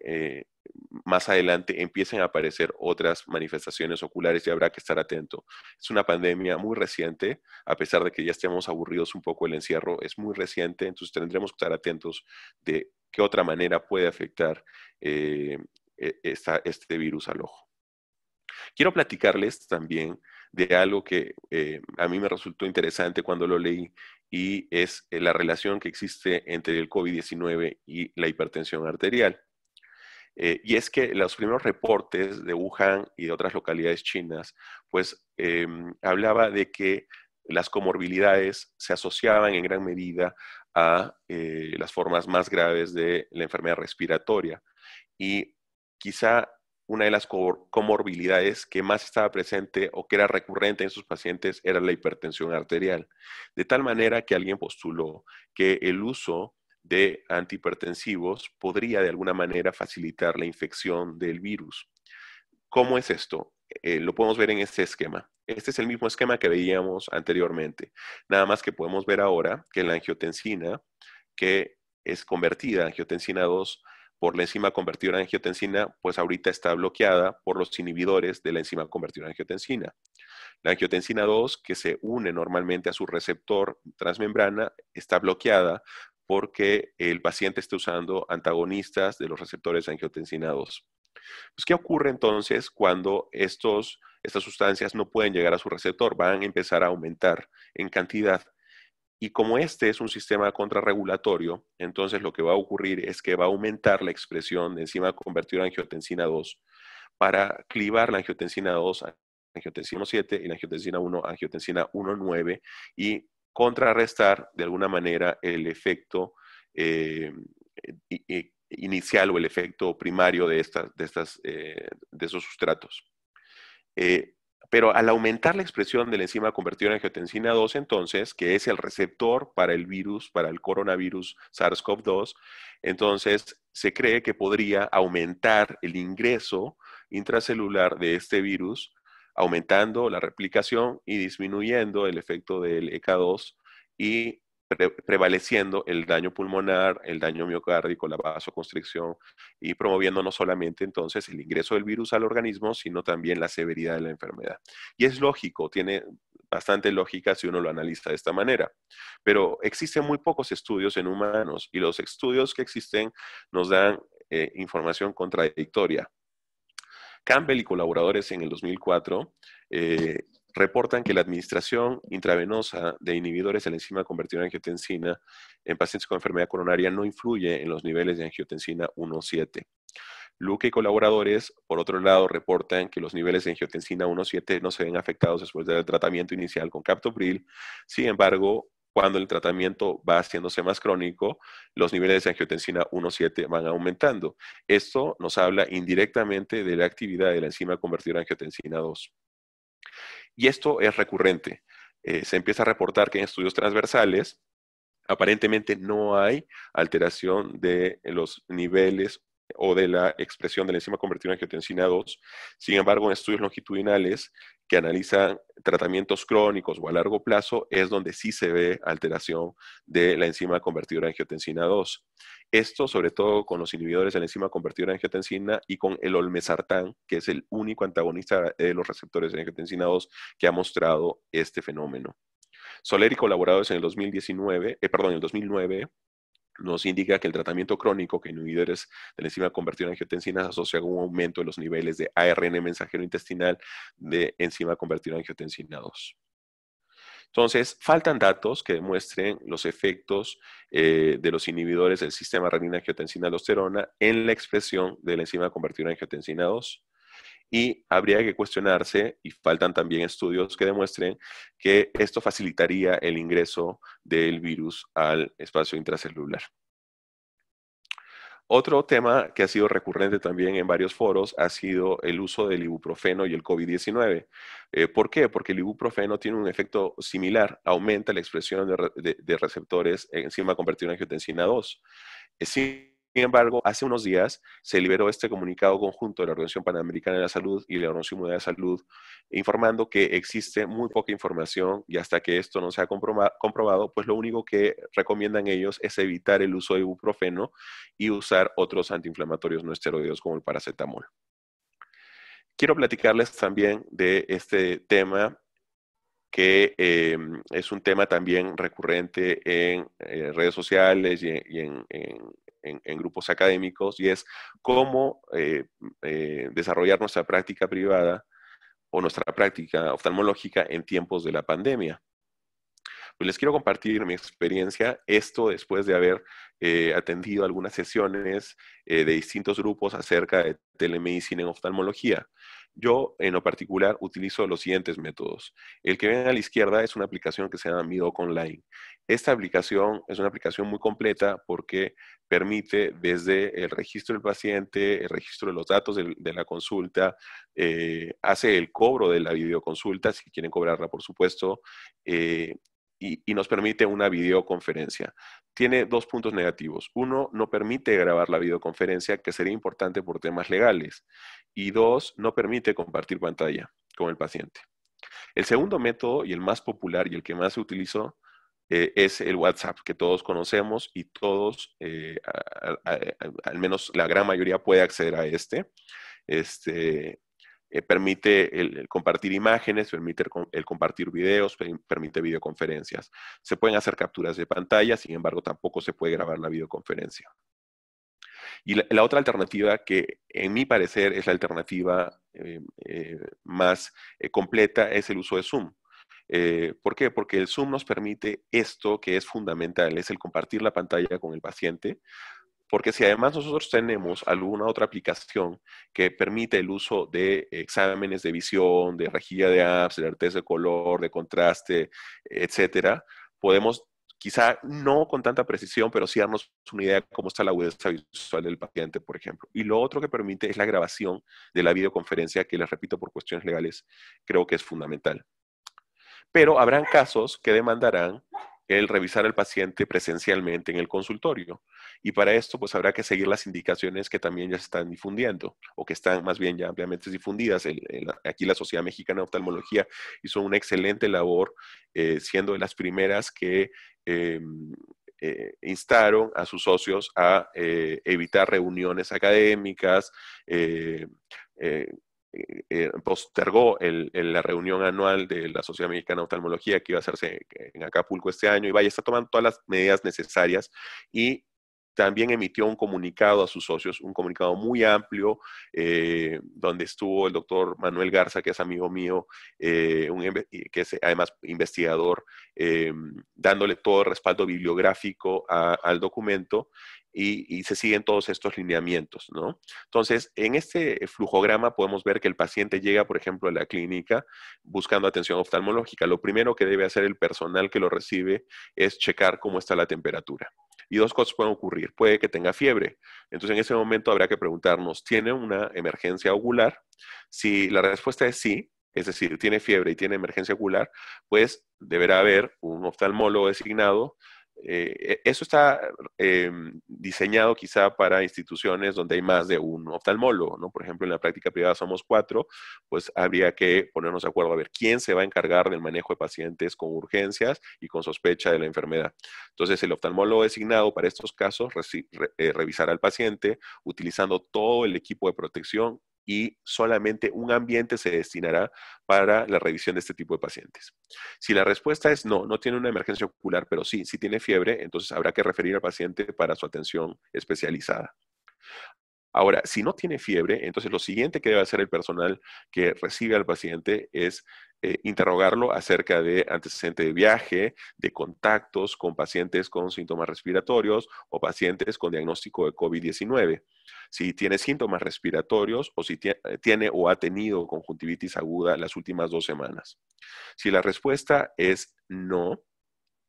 C: más adelante empiecen a aparecer otras manifestaciones oculares y habrá que estar atento. Es una pandemia muy reciente, a pesar de que ya estemos aburridos un poco el encierro, es muy reciente, entonces tendremos que estar atentos de qué otra manera puede afectar eh, e, este virus al ojo. Quiero platicarles también de algo que eh, a mí me resultó interesante cuando lo leí y es eh, la relación que existe entre el COVID-19 y la hipertensión arterial. Eh, y es que los primeros reportes de Wuhan y de otras localidades chinas, pues em, hablaba de que las comorbilidades se asociaban en gran medida a eh, las formas más graves de la enfermedad respiratoria. Y quizá una de las comorbilidades que más estaba presente o que era recurrente en sus pacientes era la hipertensión arterial. De tal manera que alguien postuló que el uso de antihipertensivos podría de alguna manera facilitar la infección del virus. ¿Cómo es esto? Eh, lo podemos ver en este esquema. Este es el mismo esquema que veíamos anteriormente, nada más que podemos ver ahora que la angiotensina, que es convertida, angiotensina 2, por la enzima convertidora en angiotensina, pues ahorita está bloqueada por los inhibidores de la enzima convertidora en angiotensina. La angiotensina 2, que se une normalmente a su receptor transmembrana, está bloqueada porque el paciente esté usando antagonistas de los receptores angiotensina 2. Pues, ¿Qué ocurre entonces cuando estos, estas sustancias no pueden llegar a su receptor? Van a empezar a aumentar en cantidad. Y como este es un sistema contrarregulatorio, entonces lo que va a ocurrir es que va a aumentar la expresión de enzima convertida angiotensina 2 para clivar la angiotensina 2 a angiotensina 7 y la angiotensina 1 a angiotensina 1,9 y contrarrestar de alguna manera el efecto eh, inicial o el efecto primario de, estos eh, de, esos sustratos. Eh, pero al aumentar la expresión de la enzima convertida en angiotensina 2, entonces, que es el receptor para el virus, para el coronavirus SARS-CoV-2, entonces se cree que podría aumentar el ingreso intracelular de este virus aumentando la replicación y disminuyendo el efecto del EK2 y prevaleciendo el daño pulmonar, el daño miocárdico, la vasoconstricción y promoviendo no solamente entonces el ingreso del virus al organismo, sino también la severidad de la enfermedad. Y es lógico, tiene bastante lógica si uno lo analiza de esta manera. Pero existen muy pocos estudios en humanos y los estudios que existen nos dan eh, información contradictoria. Campbell y colaboradores en el 2004 eh, reportan que la administración intravenosa de inhibidores de la enzima convertida en angiotensina en pacientes con enfermedad coronaria no influye en los niveles de angiotensina 1.7. Luque y colaboradores, por otro lado, reportan que los niveles de angiotensina 1.7 no se ven afectados después del tratamiento inicial con captopril. Sin embargo, cuando el tratamiento va haciéndose más crónico, los niveles de angiotensina 1,7 van aumentando. Esto nos habla indirectamente de la actividad de la enzima convertidora angiotensina 2. Y esto es recurrente. Eh, se empieza a reportar que en estudios transversales aparentemente no hay alteración de los niveles o de la expresión de la enzima convertida en angiotensina 2. Sin embargo, en estudios longitudinales que analizan tratamientos crónicos o a largo plazo, es donde sí se ve alteración de la enzima convertidora en angiotensina 2. Esto sobre todo con los inhibidores de la enzima convertidora en angiotensina y con el olmesartán, que es el único antagonista de los receptores de angiotensina 2 que ha mostrado este fenómeno. Soler y colaboradores en el 2019, eh, perdón, en el 2009 nos indica que el tratamiento crónico que inhibidores de la enzima convertida en angiotensina asocia a un aumento de los niveles de ARN mensajero intestinal de enzima convertida en angiotensina 2. Entonces, faltan datos que demuestren los efectos eh, de los inhibidores del sistema renina-angiotensina-aldosterona en la expresión de la enzima convertida en angiotensina 2 y habría que cuestionarse, y faltan también estudios que demuestren que esto facilitaría el ingreso del virus al espacio intracelular. Otro tema que ha sido recurrente también en varios foros ha sido el uso del ibuprofeno y el COVID-19. Eh, ¿Por qué? Porque el ibuprofeno tiene un efecto similar, aumenta la expresión de, receptores eh, enzima convertida en angiotensina 2. Es sin embargo, hace unos días se liberó este comunicado conjunto de la Organización Panamericana de la Salud y la Organización Mundial de la Salud, informando que existe muy poca información y hasta que esto no sea comprobado, pues lo único que recomiendan ellos es evitar el uso de ibuprofeno y usar otros antiinflamatorios no esteroideos como el paracetamol. Quiero platicarles también de este tema que em, es un tema también recurrente en eh, redes sociales y, en, en, grupos académicos y es cómo eh, eh, desarrollar nuestra práctica privada o nuestra práctica oftalmológica en tiempos de la pandemia. Pues les quiero compartir mi experiencia, esto después de haber eh, atendido algunas sesiones de distintos grupos acerca de telemedicina en oftalmología. Yo, en lo particular, utilizo los siguientes métodos. El que ven a la izquierda es una aplicación que se llama Midoc Online. Esta aplicación es una aplicación muy completa porque permite desde el registro del paciente, el registro de los datos de, la consulta, eh, hace el cobro de la videoconsulta, si quieren cobrarla, por supuesto, eh, y, nos permite una videoconferencia. Tiene dos puntos negativos. Uno, no permite grabar la videoconferencia, que sería importante por temas legales. Y dos, no permite compartir pantalla con el paciente. El segundo método y el más popular y el que más se utilizó eh, es el WhatsApp, que todos conocemos y todos, eh, al menos la gran mayoría puede acceder a este. Este, eh, permite el, compartir imágenes, permite el, compartir videos, permite videoconferencias. Se pueden hacer capturas de pantalla, sin embargo, tampoco se puede grabar la videoconferencia. Y la, otra alternativa que, en mi parecer, es la alternativa eh, eh, más completa es el uso de Zoom. ¿Por qué? Porque el Zoom nos permite esto que es fundamental, es el compartir la pantalla con el paciente, porque si además nosotros tenemos alguna otra aplicación que permite el uso de exámenes de visión, de rejilla de apps, de artes de color, de contraste, etcétera, podemos quizá no con tanta precisión, pero sí darnos una idea de cómo está la agudeza visual del paciente, por ejemplo. Y lo otro que permite es la grabación de la videoconferencia, que les repito, por cuestiones legales, creo que es fundamental. Pero habrán casos que demandarán el revisar al paciente presencialmente en el consultorio. Y para esto, pues habrá que seguir las indicaciones que también ya se están difundiendo o que están más bien ya ampliamente difundidas. aquí la Sociedad Mexicana de Oftalmología hizo una excelente labor, eh, siendo de las primeras que eh, eh, instaron a sus socios a evitar reuniones académicas. Eh, eh, eh, postergó el, la reunión anual de la Sociedad Mexicana de Oftalmología que iba a hacerse eh, en Acapulco este año y vaya, está tomando todas las medidas necesarias y también emitió un comunicado a sus socios, un comunicado muy amplio, eh, donde estuvo el doctor Manuel Garza, que es amigo mío, eh, que es además investigador, eh, dándole todo el respaldo bibliográfico al documento. Y, se siguen todos estos lineamientos, ¿no? Entonces, en este flujograma podemos ver que el paciente llega, por ejemplo, a la clínica buscando atención oftalmológica. Lo primero que debe hacer el personal que lo recibe es checar cómo está la temperatura. Y dos cosas pueden ocurrir. Puede que tenga fiebre. Entonces, en ese momento habrá que preguntarnos, ¿tiene una emergencia ocular? Si la respuesta es sí, es decir, tiene fiebre y tiene emergencia ocular, pues deberá haber un oftalmólogo designado eh, e, eso está em, diseñado quizá para instituciones donde hay más de un oftalmólogo, ¿no? Por ejemplo, en la práctica privada somos cuatro, pues habría que ponernos de acuerdo a ver quién se va a encargar del manejo de pacientes con urgencias y con sospecha de la enfermedad. Entonces, el oftalmólogo designado para estos casos eh, revisar revisará al paciente utilizando todo el equipo de protección y solamente un ambiente se destinará para la revisión de este tipo de pacientes. Si la respuesta es no, no tiene una emergencia ocular, pero sí, sí tiene fiebre, entonces habrá que referir al paciente para su atención especializada. Ahora, si no tiene fiebre, entonces lo siguiente que debe hacer el personal que recibe al paciente es eh, interrogarlo acerca de antecedente de viaje, de contactos con pacientes con síntomas respiratorios o pacientes con diagnóstico de COVID-19. Si tiene síntomas respiratorios o si eh, tiene o ha tenido conjuntivitis aguda las últimas dos semanas. Si la respuesta es no,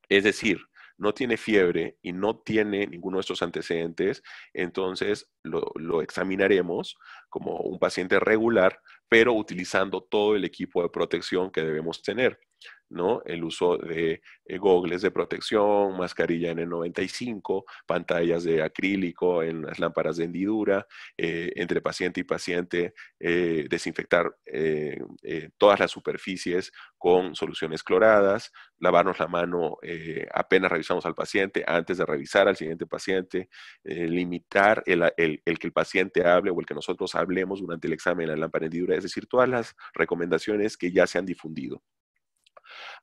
C: es decir, no tiene fiebre y no tiene ninguno de estos antecedentes, entonces lo, lo, examinaremos como un paciente regular pero utilizando todo el equipo de protección que debemos tener, ¿no? El uso de eh, gogles de protección, mascarilla n 95, pantallas de acrílico en las lámparas de hendidura, eh, entre paciente y paciente, eh, desinfectar todas las superficies con soluciones cloradas, lavarnos la mano apenas revisamos al paciente, antes de revisar al siguiente paciente, limitar el, que el paciente hable o el que nosotros hablemos durante el examen en la lámpara de hendidura es decir, todas las recomendaciones que ya se han difundido.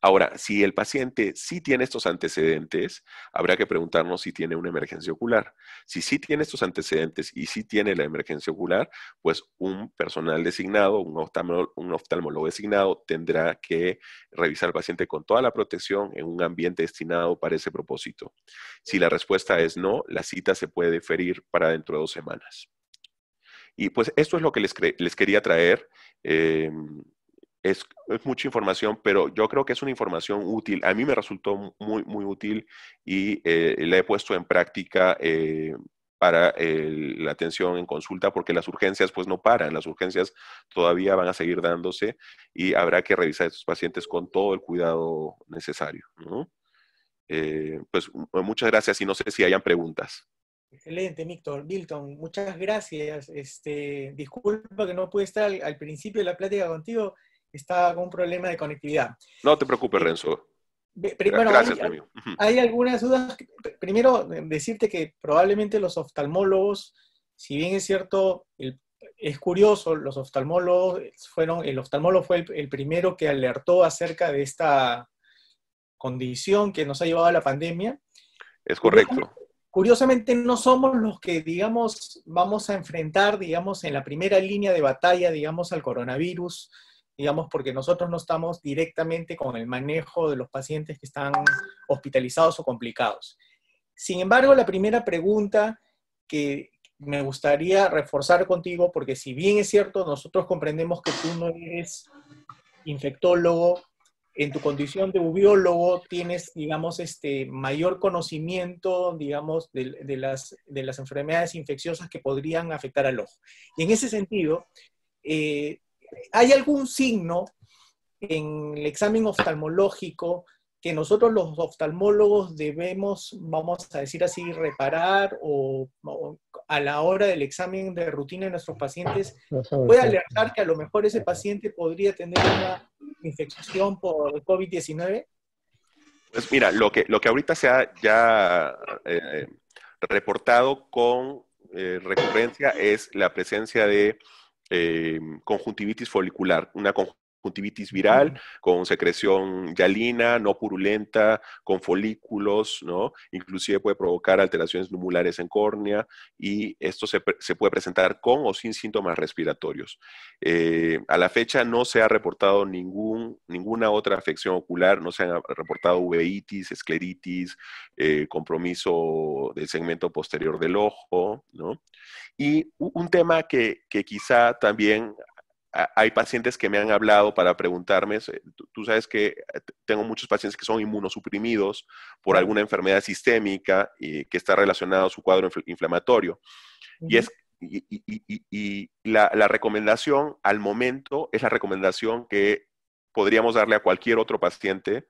C: Ahora, si el paciente sí tiene estos antecedentes, habrá que preguntarnos si tiene una emergencia ocular. Si sí tiene estos antecedentes y sí tiene la emergencia ocular, pues un personal designado, un oftalmólogo, designado, tendrá que revisar al paciente con toda la protección en un ambiente destinado para ese propósito. Si la respuesta es no, la cita se puede diferir para dentro de dos semanas. Y pues esto es lo que les, quería traer. Eh, es, mucha información, pero yo creo que es una información útil. A mí me resultó muy, muy útil y eh, la he puesto en práctica eh, para la atención en consulta porque las urgencias pues no paran, las urgencias todavía van a seguir dándose y habrá que revisar a estos pacientes con todo el cuidado necesario. pues muchas gracias y no sé si hayan preguntas.
D: Excelente, Víctor. Milton, muchas gracias. Este, disculpa que no pude estar al, principio de la plática contigo, estaba con un problema de conectividad.
C: No te preocupes, eh, Renzo.
D: gracias, hay, hay algunas dudas. Primero, decirte que probablemente los oftalmólogos, si bien es cierto, es curioso, los oftalmólogos fueron, el oftalmólogo fue el primero que alertó acerca de esta condición que nos ha llevado a la pandemia.
C: Es correcto.
D: Curiosamente no somos los que, digamos, vamos a enfrentar, digamos, en la primera línea de batalla, digamos, al coronavirus, digamos, porque nosotros no estamos directamente con el manejo de los pacientes que están hospitalizados o complicados. Sin embargo, la primera pregunta que me gustaría reforzar contigo, porque si bien es cierto, nosotros comprendemos que tú no eres infectólogo, en tu condición de biólogo tienes, digamos, este mayor conocimiento, digamos, de, las, enfermedades infecciosas que podrían afectar al ojo. Y en ese sentido, eh, ¿hay algún signo en el examen oftalmológico que nosotros los oftalmólogos debemos, vamos a decir así, reparar o, a la hora del examen de rutina de nuestros pacientes puede alertar que a lo mejor ese paciente podría tener una infección por COVID-19?
C: Pues mira, lo que, lo que ahorita se ha ya eh, reportado con eh, recurrencia es la presencia de eh, conjuntivitis folicular, una conjuntivitis conjuntivitis viral, con secreción yalina, no purulenta, con folículos, ¿no? Inclusive puede provocar alteraciones lumulares en córnea y esto se, puede presentar con o sin síntomas respiratorios. Eh, a la fecha no se ha reportado ningún, ninguna otra afección ocular, no se han reportado uveitis, escleritis, eh, compromiso del segmento posterior del ojo, ¿no? Y un tema que, que quizá también hay pacientes que me han hablado para preguntarme, tú sabes que eh, tengo muchos pacientes que son inmunosuprimidos por alguna enfermedad sistémica y que está relacionada a su cuadro inflamatorio. Y es y, y, y, y la, recomendación al momento es la recomendación que podríamos darle a cualquier otro paciente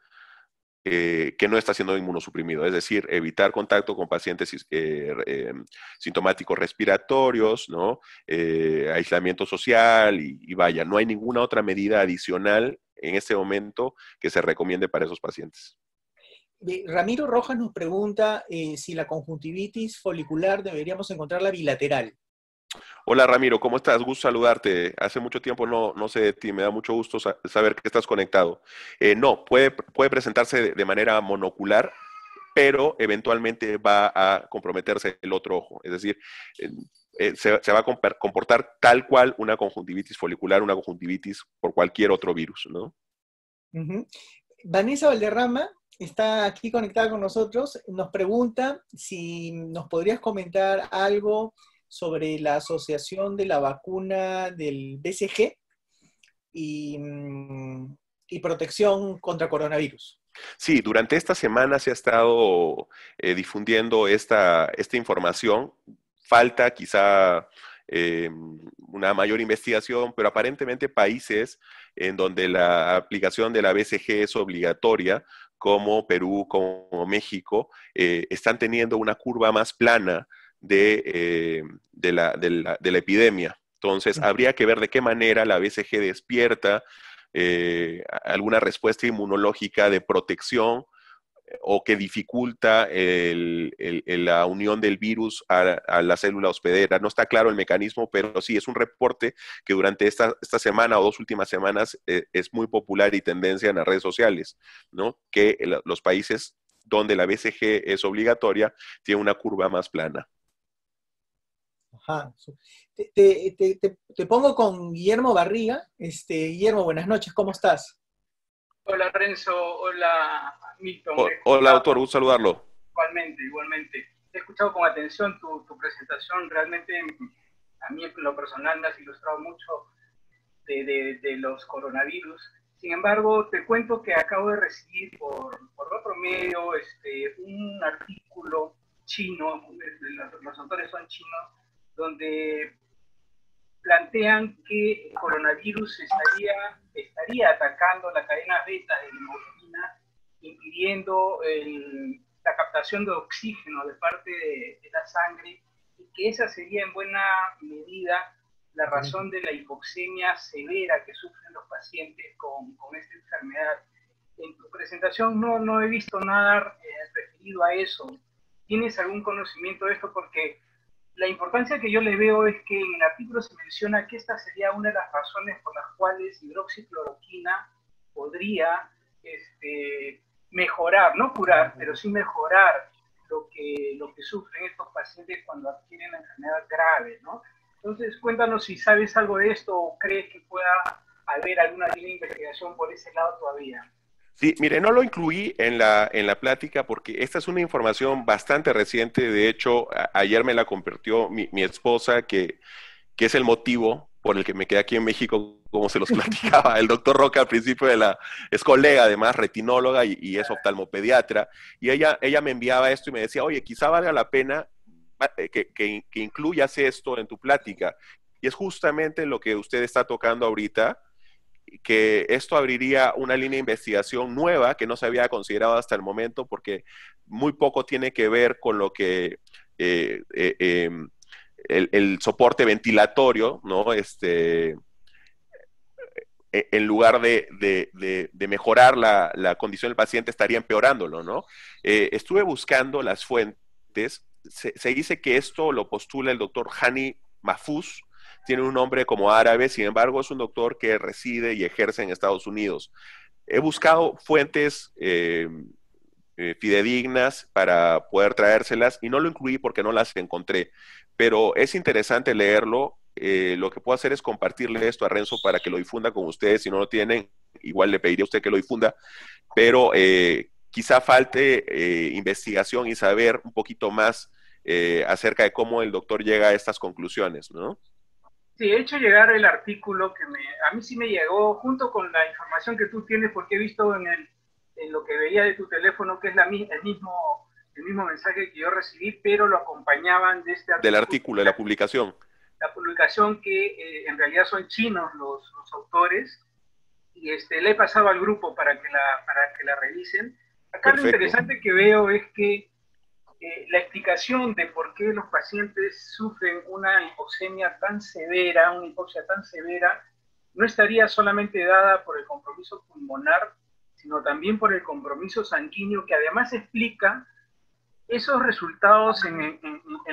C: que no está siendo inmunosuprimido, es decir, evitar contacto con pacientes eh, eh, sintomáticos respiratorios, eh, aislamiento social y, y, vaya, no hay ninguna otra medida adicional en este momento que se recomiende para esos pacientes.
D: Ramiro Rojas nos pregunta si la conjuntivitis folicular deberíamos encontrarla bilateral.
C: Hola Ramiro, ¿cómo estás? Gusto saludarte. Hace mucho tiempo no, no sé de ti, me da mucho gusto saber que estás conectado. Eh, no, puede, puede presentarse de, manera monocular, pero eventualmente va a comprometerse el otro ojo. Es decir, eh, se, va a comportar tal cual una conjuntivitis folicular, una conjuntivitis por cualquier otro virus, ¿no?
D: Vanessa Valderrama está aquí conectada con nosotros. Nos pregunta si nos podrías comentar algo sobre la asociación de la vacuna del BCG mm, y, protección contra coronavirus.
C: Sí, durante esta semana se ha estado eh, difundiendo esta, información. Falta quizá eh, una mayor investigación, pero aparentemente países en donde la aplicación de la BCG es obligatoria, como Perú, como México, eh, están teniendo una curva más plana de, eh, de, la, de, la, epidemia. Entonces, habría que ver de qué manera la BCG despierta eh, alguna respuesta inmunológica de protección o que dificulta la unión del virus a, la célula hospedera. No está claro el mecanismo, pero sí es un reporte que durante esta, esta semana o dos últimas semanas eh, es muy popular y tendencia en las redes sociales, ¿no? Que los países donde la BCG es obligatoria tiene una curva más plana.
D: Te, te, pongo con Guillermo Barriga. Este, Guillermo, buenas noches, ¿cómo estás?
A: Hola Renzo, hola Milton. hola
C: autor, un saludarlo.
A: Igualmente, igualmente. He escuchado con atención tu, tu presentación, realmente a mí en lo personal me has ilustrado mucho de, los coronavirus. Sin embargo, te cuento que acabo de recibir por, otro medio este, un artículo chino, los autores son chinos, donde plantean que el coronavirus estaría, estaría atacando la cadena beta de la hemoglobina, impidiendo la captación de oxígeno de parte de, la sangre y que esa sería en buena medida la razón de la hipoxemia severa que sufren los pacientes con, con esta enfermedad. En tu presentación no, no he visto nada eh, referido a eso. ¿Tienes algún conocimiento de esto? Porque la importancia que yo le veo es que en el artículo se menciona que esta sería una de las razones por las cuales hidroxicloroquina podría este, mejorar, no curar, pero sí mejorar lo que, lo que sufren estos pacientes cuando adquieren la enfermedad grave, Entonces, cuéntanos si sabes algo de esto o crees que pueda haber alguna investigación por ese lado todavía.
C: Sí, mire, no lo incluí en la, plática porque esta es una información bastante reciente. De hecho, ayer me la compartió mi, esposa, que, es el motivo por el que me quedé aquí en México, como se los platicaba. El doctor Roca al principio de la, es colega además, retinóloga y, es oftalmopediatra. Y ella, ella me enviaba esto y me decía, oye, quizá valga la pena eh, que, que, que incluyas esto en tu plática. Y es justamente lo que usted está tocando ahorita que esto abriría una línea de investigación nueva que no se había considerado hasta el momento porque muy poco tiene que ver con lo que eh, eh, em, el, soporte ventilatorio, ¿no? Este, e, en lugar de, mejorar la, condición del paciente, estaría empeorándolo, ¿no? Eh, estuve buscando las fuentes, se, dice que esto lo postula el doctor Hani Mafus tiene un nombre como árabe, sin embargo es un doctor que reside y ejerce en Estados Unidos. He buscado fuentes em, eh, fidedignas para poder traérselas y no lo incluí porque no las encontré, pero es interesante leerlo. Eh, lo que puedo hacer es compartirle esto a Renzo para que lo difunda con ustedes. Si no lo tienen, igual le pediría a usted que lo difunda, pero eh, quizá falte investigación y saber un poquito más acerca de cómo el doctor llega a estas conclusiones, ¿no?
A: Sí, he hecho llegar el artículo que me, a mí sí me llegó junto con la información que tú tienes, porque he visto en, lo que veía de tu teléfono que es la, el, mismo, el mismo mensaje que yo recibí, pero lo acompañaban de este artículo. Del
C: artículo, de la publicación.
A: La publicación que eh, en realidad son chinos los, autores, y este, le he pasado al grupo para que la, para que la revisen.
C: Acá lo interesante que veo
A: es que eh, la explicación de por qué los pacientes sufren una hipoxemia tan severa, una hipoxia tan severa, no estaría solamente dada por el compromiso pulmonar, sino también por el compromiso sanguíneo, que además explica esos resultados en,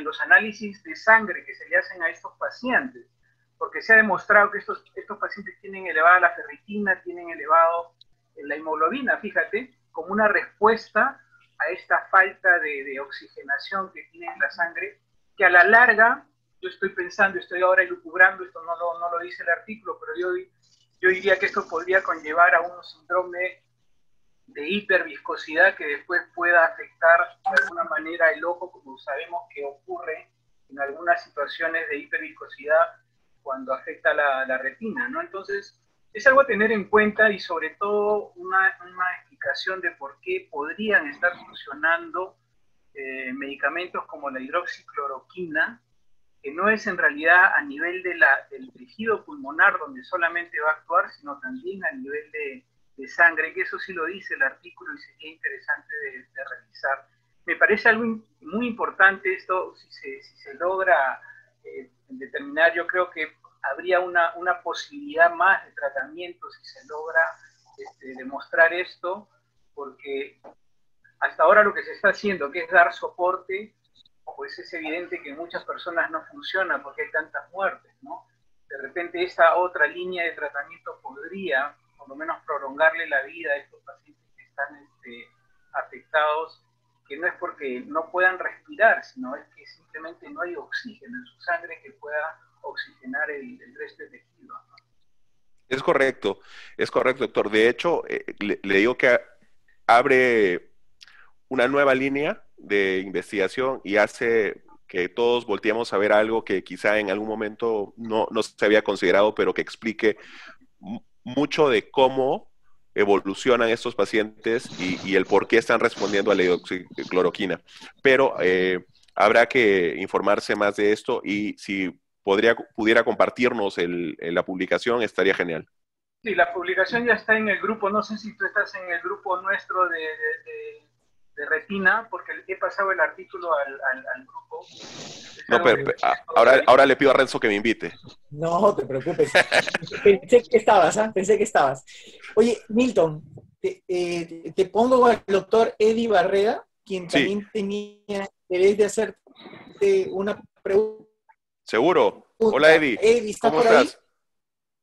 A: los análisis de sangre que se le hacen a estos pacientes, porque se ha demostrado que estos, estos pacientes tienen elevada la ferritina, tienen elevado la hemoglobina, fíjate, como una respuesta esta falta de, oxigenación que tiene en la sangre, que a la larga, yo estoy pensando, estoy ahora elucubrando, esto no lo, no lo dice el artículo, pero yo, yo diría que esto podría conllevar a un síndrome de hiperviscosidad que después pueda afectar de alguna manera el ojo, como sabemos que ocurre en algunas situaciones de hiperviscosidad cuando afecta la, retina, ¿no? Entonces, es algo a tener en cuenta y sobre todo una, una de por qué podrían estar funcionando eh, medicamentos como la hidroxicloroquina, que no es en realidad a nivel de la, del tejido pulmonar donde solamente va a actuar, sino también a nivel de, sangre, que eso sí lo dice el artículo y sería interesante de, revisar. Me parece algo muy importante esto, si se, logra eh, determinar, yo creo que habría una, una, posibilidad más de tratamiento si se logra este, demostrar esto porque hasta ahora lo que se está haciendo, que es dar soporte, pues es evidente que en muchas personas no funciona porque hay tantas muertes, ¿no? De repente esa otra línea de tratamiento podría, por lo menos, prolongarle la vida a estos pacientes que están este, afectados, que no es porque no puedan respirar, sino es que simplemente no hay oxígeno en su sangre que pueda oxigenar el, resto de tejido.
C: Es correcto, es correcto, doctor. De hecho, eh, le, le digo que abre una nueva línea de investigación y hace que todos volteemos a ver algo que quizá en algún momento no, se había considerado, pero que explique mucho de cómo evolucionan estos pacientes y, el por qué están respondiendo a la hidroxicloroquina. Pero eh, habrá que informarse más de esto y si podría, pudiera compartirnos el, la publicación, estaría genial.
A: Sí, la publicación ya está en el grupo. No sé si tú estás en el grupo nuestro de, Retina, porque he pasado el artículo al, grupo.
C: No, ah, ahora, ahora le pido a Renzo que me invite.
D: No te preocupes. pensé que estabas, ¿ah? pensé que estabas. Oye, Milton, te, eh, pongo al doctor Eddie Barrea quien también tenía interés de hacerte una pregunta.
C: Seguro. Hola, Eddie.
D: estás? Ahí?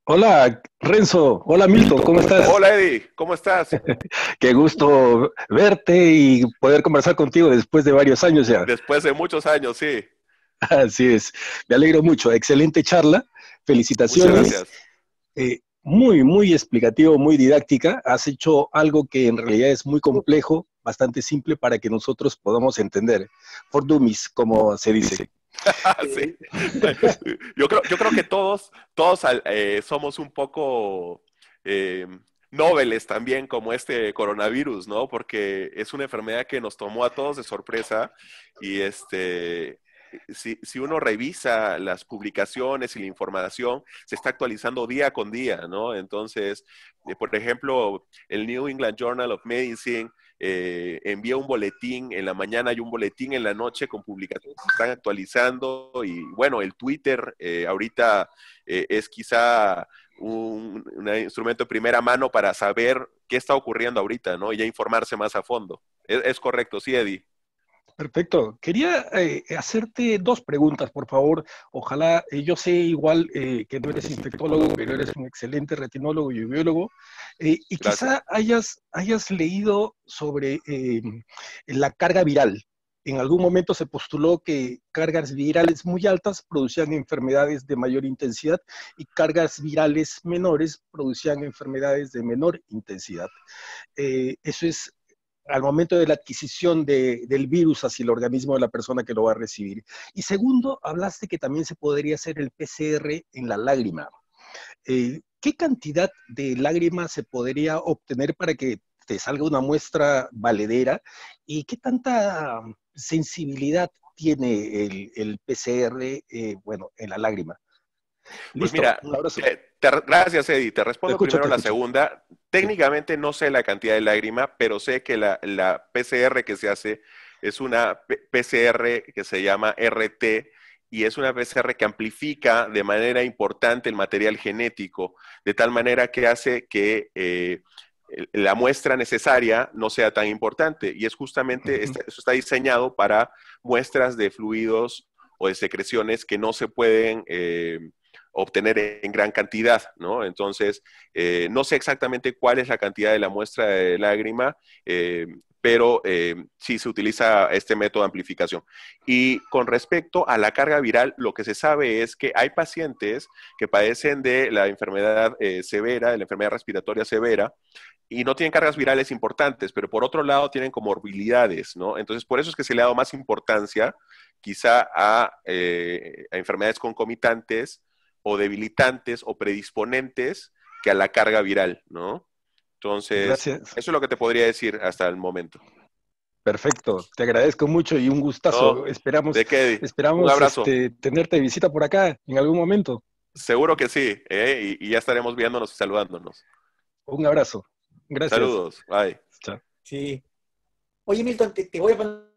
E: Hola, Renzo. Hola, Milton. ¿Cómo estás? Hola, Eddie. ¿Cómo estás? Qué gusto verte y poder conversar contigo después de varios años ya.
C: Después de muchos años, sí.
E: Así es. Me alegro mucho. Excelente charla. Felicitaciones. Muchas gracias. Eh, muy, muy explicativo, muy didáctica. Has hecho algo que en realidad es muy complejo, bastante simple para que nosotros podamos entender. por dummies, como se dice.
C: sí. yo, creo, yo creo que todos, todos eh, somos un poco eh, también como este coronavirus, ¿no? Porque es una enfermedad que nos tomó a todos de sorpresa y este... Si, uno revisa las publicaciones y la información, se está actualizando día con día, ¿no? Entonces, eh, por ejemplo, el New England Journal of Medicine eh, envía un boletín en la mañana y un boletín en la noche con publicaciones que están actualizando y bueno, el Twitter eh, ahorita eh, es quizá un, instrumento de primera mano para saber qué está ocurriendo ahorita, ¿no? Y ya informarse más a fondo. Es, es correcto, sí, Eddie.
E: Perfecto. Quería eh, hacerte dos preguntas, por favor. Ojalá, eh, yo sé igual eh, que no eres infectólogo, pero eres un excelente retinólogo y biólogo. y quizá hayas, hayas leído sobre la carga viral. En algún momento se postuló que cargas virales muy altas producían enfermedades de mayor intensidad y cargas virales menores producían enfermedades de menor intensidad. eso es al momento de la adquisición del virus hacia el organismo de la persona que lo va a recibir. Y segundo, hablaste que también se podría hacer el PCR en la lágrima. Eh, ¿Qué cantidad de lágrima se podría obtener para que te salga una muestra valedera? ¿Y qué tanta sensibilidad tiene el, PCR, eh, bueno, en la lágrima?
C: Pues mira, eh, gracias Eddie, te respondo primero la segunda. Técnicamente no sé la cantidad de lágrima, pero sé que la, PCR que se hace es una PCR que se llama RT y es una PCR que amplifica de manera importante el material genético, de tal manera que hace que... Eh, la muestra necesaria no sea tan importante. Y es justamente, este, eso está diseñado para muestras de fluidos o de secreciones que no se pueden eh, obtener en gran cantidad, ¿no? Entonces, eh, no sé exactamente cuál es la cantidad de la muestra de lágrima, eh, pero eh, sí se utiliza este método de amplificación. Y con respecto a la carga viral, lo que se sabe es que hay pacientes que padecen de la enfermedad severa, de la enfermedad respiratoria severa, y no tienen cargas virales importantes, pero por otro lado tienen comorbilidades, ¿no? Entonces, por eso es que se le ha dado más importancia quizá a enfermedades concomitantes o debilitantes o predisponentes que a la carga viral, ¿no? Entonces, eso es lo que te podría decir hasta el momento. Perfecto,
E: te agradezco mucho y un gustazo. esperamos
C: esperamos este,
E: tenerte visita por acá en algún momento.
C: Seguro que sí, ¿eh? y, ya estaremos viéndonos y saludándonos.
E: Un abrazo. Gracias. Saludos,
C: bye.
D: Sí. Oye, Milton, te, voy a poner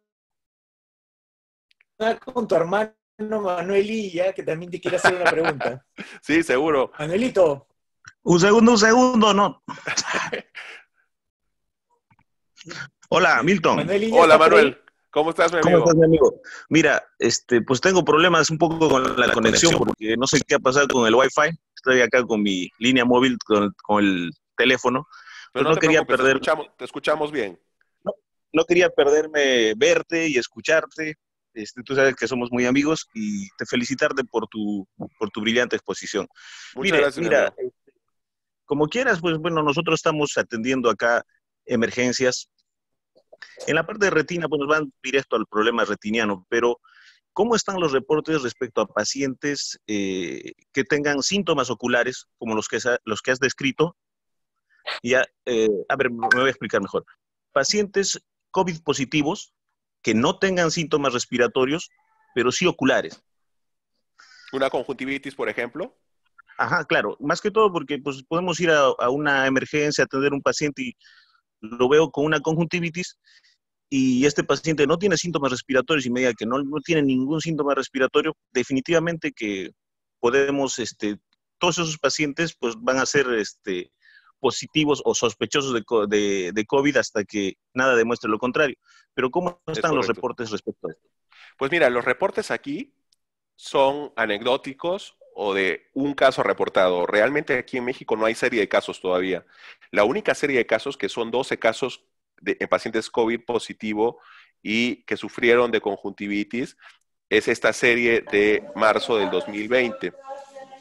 D: con tu hermano Manuel ya que también te quiere hacer una pregunta.
C: sí, seguro. Manuelito.
B: Un segundo, un segundo, no.
C: Hola, Milton. Hola, Manuel. ¿Cómo estás, mi amigo?
B: ¿Cómo estás, amigo? Mira, este, pues tengo problemas un poco con la conexión, porque no sé qué ha pasado con el Wi-Fi. Estoy acá con mi línea móvil, con, el teléfono. Pero pues no, quería perder. Te escuchamos, te escuchamos bien. No, no quería perderme verte y escucharte este, tú sabes que somos muy amigos y te felicitarte por tu, por tu brillante exposición. mira, mira este, como quieras, pues bueno, nosotros estamos atendiendo acá emergencias. En la parte de retina, pues nos van directo al problema retiniano, pero ¿cómo están los reportes respecto a pacientes eh, que tengan síntomas oculares como los que, los que has descrito? Ya, eh, a ver, me voy a explicar mejor. Pacientes COVID positivos que no tengan síntomas respiratorios, pero sí oculares. ¿Una conjuntivitis, por ejemplo? Ajá, claro. Más que todo porque pues, podemos ir a, una emergencia, atender a un paciente y lo veo con una conjuntivitis y este paciente no tiene síntomas respiratorios y me diga que no, tiene ningún síntoma respiratorio, definitivamente que podemos, este, todos esos pacientes pues van a ser este, positivos o sospechosos de, de, COVID hasta que nada demuestre lo contrario. Pero ¿cómo están los reportes respecto
C: a esto? Pues mira, los reportes aquí son anecdóticos o de un caso reportado. Realmente aquí en México no hay serie de casos todavía. La única serie de casos que son 12 casos de, en pacientes COVID positivo y que sufrieron de conjuntivitis es esta serie de marzo del 2020.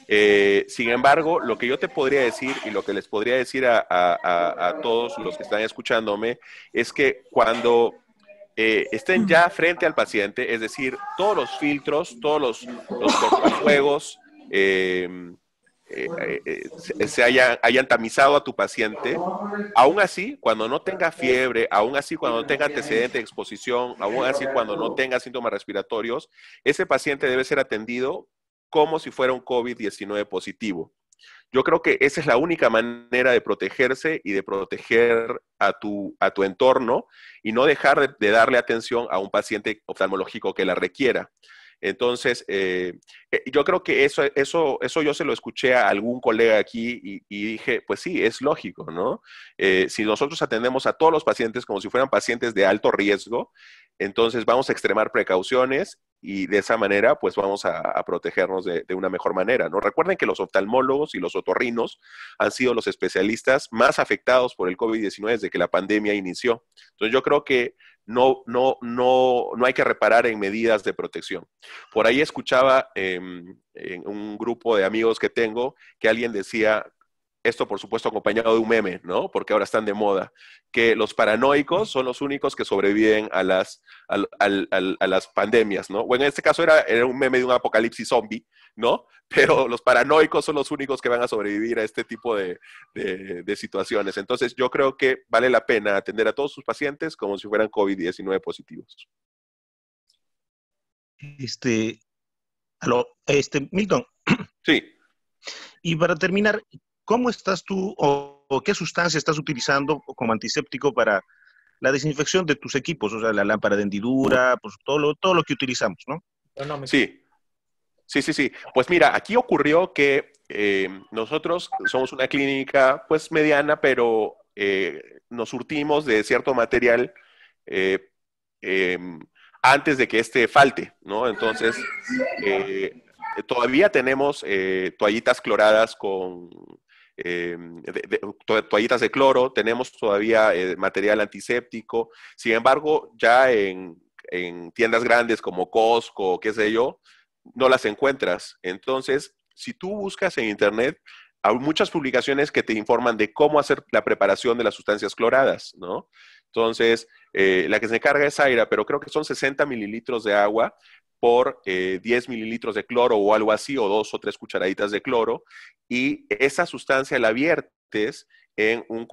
C: Eh, sin embargo, lo que yo te podría decir y lo que les podría decir a, todos los que están escuchándome es que cuando eh, estén ya frente al paciente, es decir, todos los filtros, todos los, juegos eh, se, hayan, hayan tamizado a tu paciente, aún así, cuando no tenga fiebre, aún así cuando no tenga antecedente de exposición, aún así cuando no tenga síntomas respiratorios, ese paciente debe ser atendido como si fuera un COVID-19 positivo. Yo creo que esa es la única manera de protegerse y de proteger a tu, a tu entorno y no dejar de, darle atención a un paciente oftalmológico que la requiera. Entonces, eh, eh, yo creo que eso, eso, eso yo se lo escuché a algún colega aquí y, dije, pues sí, es lógico, ¿no? Eh, si nosotros atendemos a todos los pacientes como si fueran pacientes de alto riesgo, entonces vamos a extremar precauciones y de esa manera pues vamos a, protegernos de, una mejor manera. ¿no? Recuerden que los oftalmólogos y los otorrinos han sido los especialistas más afectados por el COVID-19 desde que la pandemia inició. Entonces yo creo que no, no, no, no hay que reparar en medidas de protección. Por ahí escuchaba em, en un grupo de amigos que tengo que alguien decía, esto, por supuesto, acompañado de un meme, ¿no? Porque ahora están de moda, que los paranoicos son los únicos que sobreviven a las, a, las pandemias, ¿no? Bueno, en este caso era, era un meme de un apocalipsis zombie, ¿no? Pero los paranoicos son los únicos que van a sobrevivir a este tipo de, situaciones. Entonces, yo creo que vale la pena atender a todos sus pacientes como si fueran COVID-19 positivos.
B: Este, aló, este, Milton. Sí. Y para terminar, ¿Cómo estás tú o, qué sustancia estás utilizando como antiséptico para la desinfección de tus equipos? O sea, la lámpara de hendidura, pues todo lo, todo lo que utilizamos, ¿no?
C: Sí. Sí, sí, sí. Pues mira, aquí ocurrió que eh, nosotros somos una clínica pues mediana, pero eh, nos surtimos de cierto material eh, em, antes de que este falte, ¿no? Entonces, todavía tenemos toallitas cloradas con eh, toallitas de cloro, tenemos todavía eh, material antiséptico. Sin embargo, ya en, en, tiendas grandes como Costco, qué sé yo, no las encuentras. Entonces, si tú buscas en Internet, hay muchas publicaciones que te informan de cómo hacer la preparación de las sustancias cloradas, ¿no? Entonces, eh, la que se carga es Aira, pero creo que son 60 mililitros de agua por 10 eh, mililitros de cloro o algo así, o dos o tres cucharaditas de cloro, y esa sustancia la viertes en un,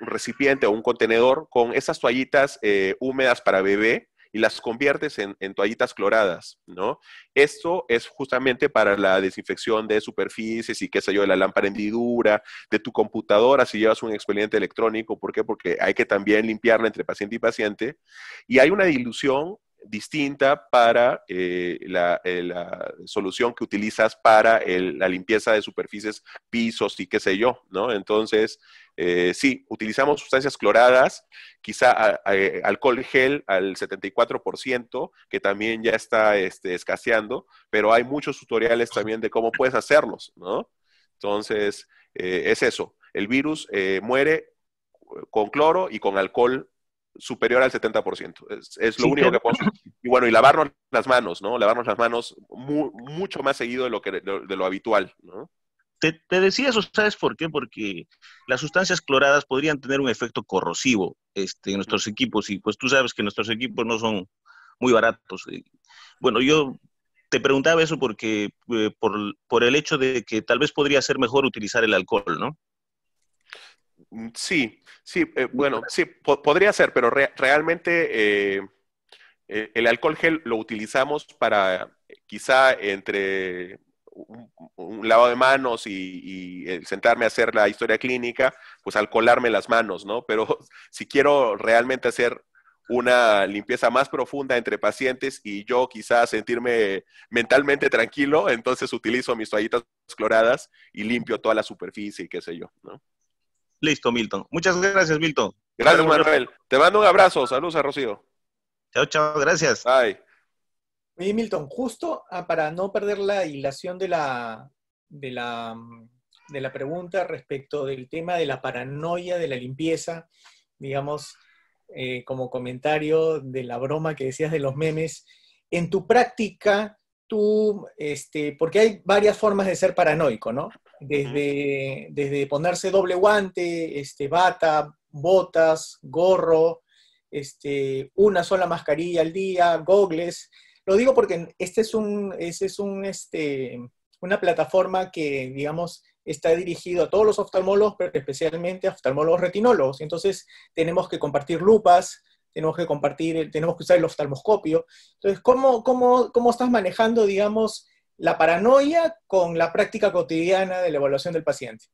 C: recipiente o un contenedor con esas toallitas eh, húmedas para bebé, y las conviertes en, toallitas cloradas, ¿no? Esto es justamente para la desinfección de superficies y qué sé yo, de la lámpara hendidura, de tu computadora si llevas un expediente electrónico. ¿Por qué? Porque hay que también limpiarla entre paciente y paciente. Y hay una dilución distinta para eh, eh, la, solución que utilizas para la limpieza de superficies, pisos y qué sé yo, ¿no? Entonces, eh, sí, utilizamos sustancias cloradas, quizá alcohol gel al 74%, que también ya está este, escaseando, pero hay muchos tutoriales también de cómo puedes hacerlos, ¿no? Entonces, es eso. El virus muere con cloro y con alcohol superior al 70%. Es, es lo único que podemos. Y bueno, y lavarnos las manos, ¿no? Lavarnos las manos mucho más seguido de lo, que, de, lo habitual,
B: ¿no? Te, decía eso, ¿sabes por qué? Porque las sustancias cloradas podrían tener un efecto corrosivo este, en nuestros equipos y pues tú sabes que nuestros equipos no son muy baratos. Eh. Bueno, yo te preguntaba eso porque eh, por, por, el hecho de que tal vez podría ser mejor utilizar el alcohol, ¿no? Mm, sí, Sí,
C: eh, bueno, sí, podría ser, pero realmente eh, eh, el alcohol gel lo utilizamos para quizá entre un, lavado de manos y, sentarme a hacer la historia clínica, pues al colarme las manos, ¿no? Pero si quiero realmente hacer una limpieza más profunda entre pacientes y yo quizá sentirme mentalmente tranquilo, entonces utilizo mis toallitas cloradas y limpio toda la superficie y qué sé yo, ¿no? Listo, Milton. Muchas gracias, Milton. Gracias, Manuel. Te mando un abrazo. Saludos a Rocío. Chao, chao. Gracias. Bye.
D: Milton, justo ah, para no perder la dilación de la, de, la, pregunta respecto del tema de la paranoia de la limpieza, digamos, eh, como comentario de la broma que decías de los memes, en tu práctica, tú, este, porque hay varias formas de ser paranoico, ¿no? desde, ponerse doble guante, este, bata, botas, gorro, este, una sola mascarilla al día, gogles. Lo digo porque este es un, es un, este, una plataforma que, digamos, está dirigido a todos los oftalmólogos, pero especialmente a oftalmólogos retinólogos. Entonces, tenemos que compartir lupas, tenemos que compartir, tenemos que usar el oftalmoscopio. Entonces, ¿cómo, cómo, cómo estás manejando, digamos, la paranoia con la práctica cotidiana de la evaluación del paciente?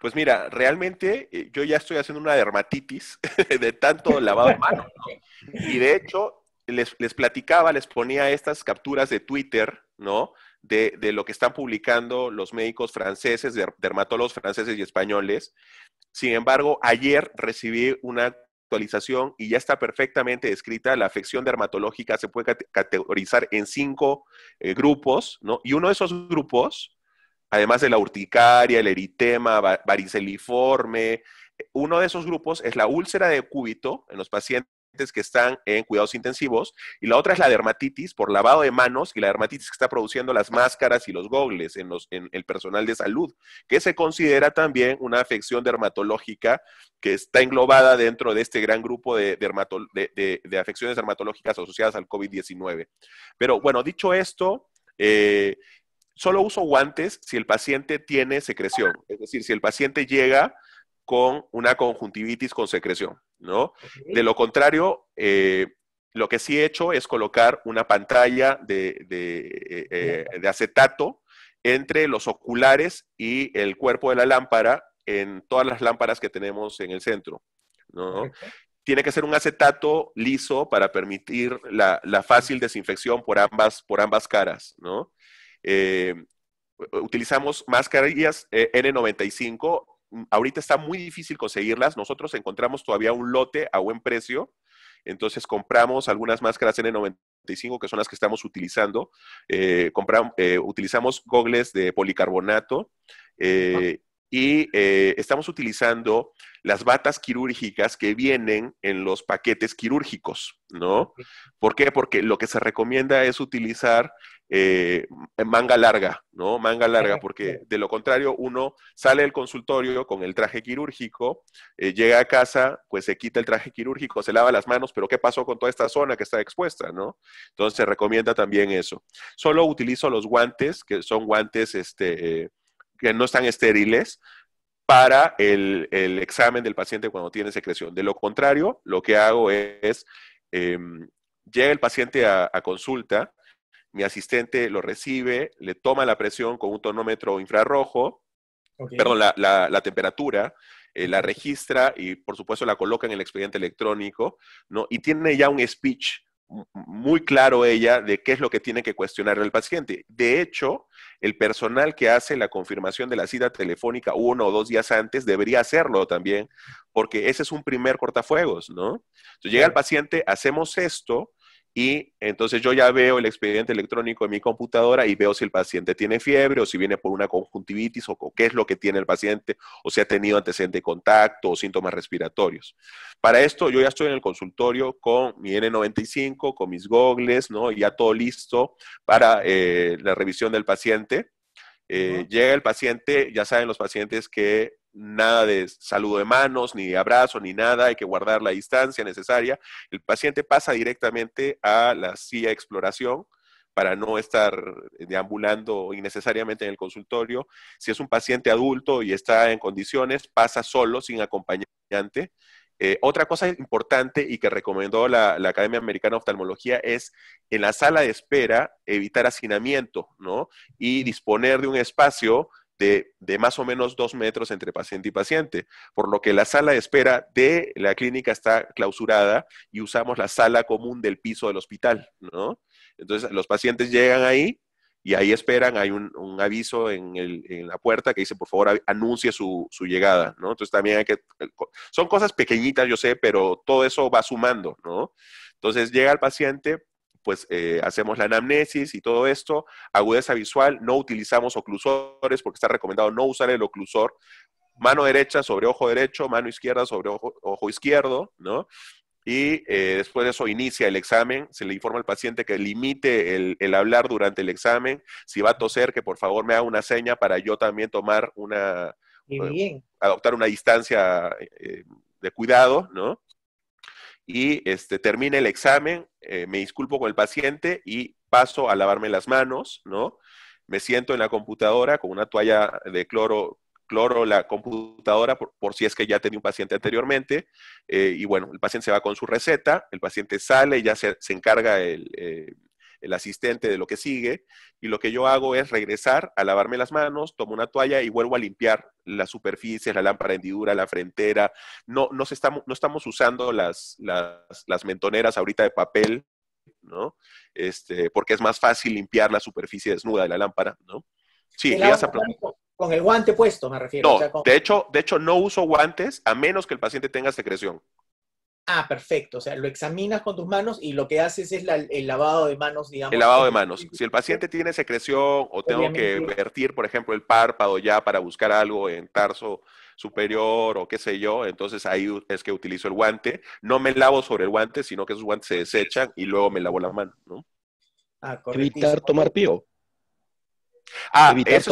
C: Pues mira, realmente eh, yo ya estoy haciendo una dermatitis de tanto lavado de manos. Y de hecho, les, les, platicaba, les ponía estas capturas de Twitter, ¿no? De, de lo que están publicando los médicos franceses, dermatólogos franceses y españoles. Sin embargo, ayer recibí una actualización y ya está perfectamente descrita. La afección dermatológica se puede categorizar en cinco eh, grupos, ¿no? Y uno de esos grupos, además de la urticaria, el eritema, variceliforme, eh, uno de esos grupos es la úlcera de cúbito en los pacientes que están en cuidados intensivos y la otra es la dermatitis por lavado de manos y la dermatitis que está produciendo las máscaras y los gogles en, los, en el personal de salud, que se considera también una afección dermatológica que está englobada dentro de este gran grupo de, de, afecciones dermatológicas asociadas al COVID-19. Pero bueno, dicho esto, eh, solo uso guantes si el paciente tiene secreción, es decir, si el paciente llega con una conjuntivitis con secreción, ¿no? De lo contrario, eh, lo que sí he hecho es colocar una pantalla eh, eh, de, acetato entre los oculares y el cuerpo de la lámpara en todas las lámparas que tenemos en el centro. ¿no? Tiene que ser un acetato liso para permitir la, fácil desinfección por ambas, por ambas caras. ¿no? utilizamos mascarillas N95 Mm, ahorita está muy difícil conseguirlas. Nosotros encontramos todavía un lote a buen precio. Entonces compramos algunas máscaras N95, que son las que estamos utilizando. Eh, eh, utilizamos gogles de policarbonato eh, y estamos utilizando las batas quirúrgicas que vienen en los paquetes quirúrgicos, ¿no? ¿Por qué? Porque lo que se recomienda es utilizar eh, manga larga, ¿no? Manga larga, porque de lo contrario uno sale del consultorio con el traje quirúrgico, eh, llega a casa, pues se quita el traje quirúrgico, se lava las manos, pero ¿qué pasó con toda esta zona que está expuesta, ¿no? Entonces se recomienda también eso. Solo utilizo los guantes, que son guantes este, que no están estériles, para el, examen del paciente cuando tiene secreción. De lo contrario, lo que hago es, em, llega el paciente a, consulta, mi asistente lo recibe, le toma la presión con un tonómetro infrarrojo, perdón, la, temperatura, eh, la registra y por supuesto la coloca en el expediente electrónico, ¿no? Y tiene ya un speech muy claro ella de qué es lo que tiene que cuestionar el paciente. De hecho, el personal que hace la confirmación de la cita telefónica uno o dos días antes debería hacerlo también, porque ese es un primer cortafuegos, ¿no? Entonces llega el paciente, hacemos esto, y entonces yo ya veo el expediente electrónico en mi computadora y veo si el paciente tiene fiebre o si viene por una conjuntivitis o, qué es lo que tiene el paciente o si ha tenido antecedente de contacto o síntomas respiratorios. Para esto yo ya estoy en el consultorio con mi N95, con mis gogles, ¿no? ya todo listo para eh, la revisión del paciente. Eh, llega el paciente, ya saben los pacientes que nada de saludo de manos, ni de abrazo, ni nada, hay que guardar la distancia necesaria. El paciente pasa directamente a la silla exploración para no estar deambulando innecesariamente en el consultorio. Si es un paciente adulto y está en condiciones, pasa solo, sin acompañante. Eh, otra cosa importante y que recomendó la, Academia Americana de Oftalmología es en la sala de espera evitar hacinamiento, Y disponer de un espacio de, más o menos dos metros entre paciente y paciente, por lo que la sala de espera de la clínica está clausurada y usamos la sala común del piso del hospital, ¿no? Entonces los pacientes llegan ahí y ahí esperan, hay un, aviso en, la puerta que dice, por favor, anuncie su, su, llegada, ¿no? Entonces también hay que, eh, son cosas pequeñitas, yo sé, pero todo eso va sumando, ¿no? Entonces llega el paciente, pues eh, hacemos la anamnesis y todo esto, agudeza visual, no utilizamos oclusores porque está recomendado no usar el oclusor, mano derecha sobre ojo derecho, mano izquierda sobre ojo, izquierdo, ¿no? Y eh, después de eso inicia el examen, se le informa al paciente que limite el, hablar durante el examen, si va a toser, que por favor me haga una seña para yo también tomar una, adoptar una distancia eh, de cuidado, ¿no? y este, termina el examen, eh, me disculpo con el paciente y paso a lavarme las manos, ¿no? Me siento en la computadora con una toalla de cloro, cloro la computadora por, si es que ya tenía un paciente anteriormente, eh, y bueno, el paciente se va con su receta, el paciente sale, y ya se, encarga el, eh, el asistente de lo que sigue, y lo que yo hago es regresar a lavarme las manos, tomo una toalla y vuelvo a limpiar las superficies, la lámpara hendidura, la frontera. No, estamos, no estamos usando las, las, mentoneras ahorita de papel, ¿no? Este, porque es más fácil limpiar la superficie desnuda de la lámpara, ¿no? Sí,
D: con el guante puesto, me refiero. No, de,
C: hecho, de hecho, no uso guantes a menos que el paciente tenga secreción.
D: Ah, perfecto. O sea, lo examinas con tus manos y lo que haces es el lavado de manos, digamos. El lavado de
C: manos. Si el paciente tiene secreción o tengo que vertir, por ejemplo, el párpado ya para buscar algo en tarso superior o qué sé yo, entonces ahí es que utilizo el guante. No me lavo sobre el guante, sino que esos guantes se desechan y luego me lavo la mano, ¿no?
E: Ah, Evitar tomar pío.
C: Ah, ese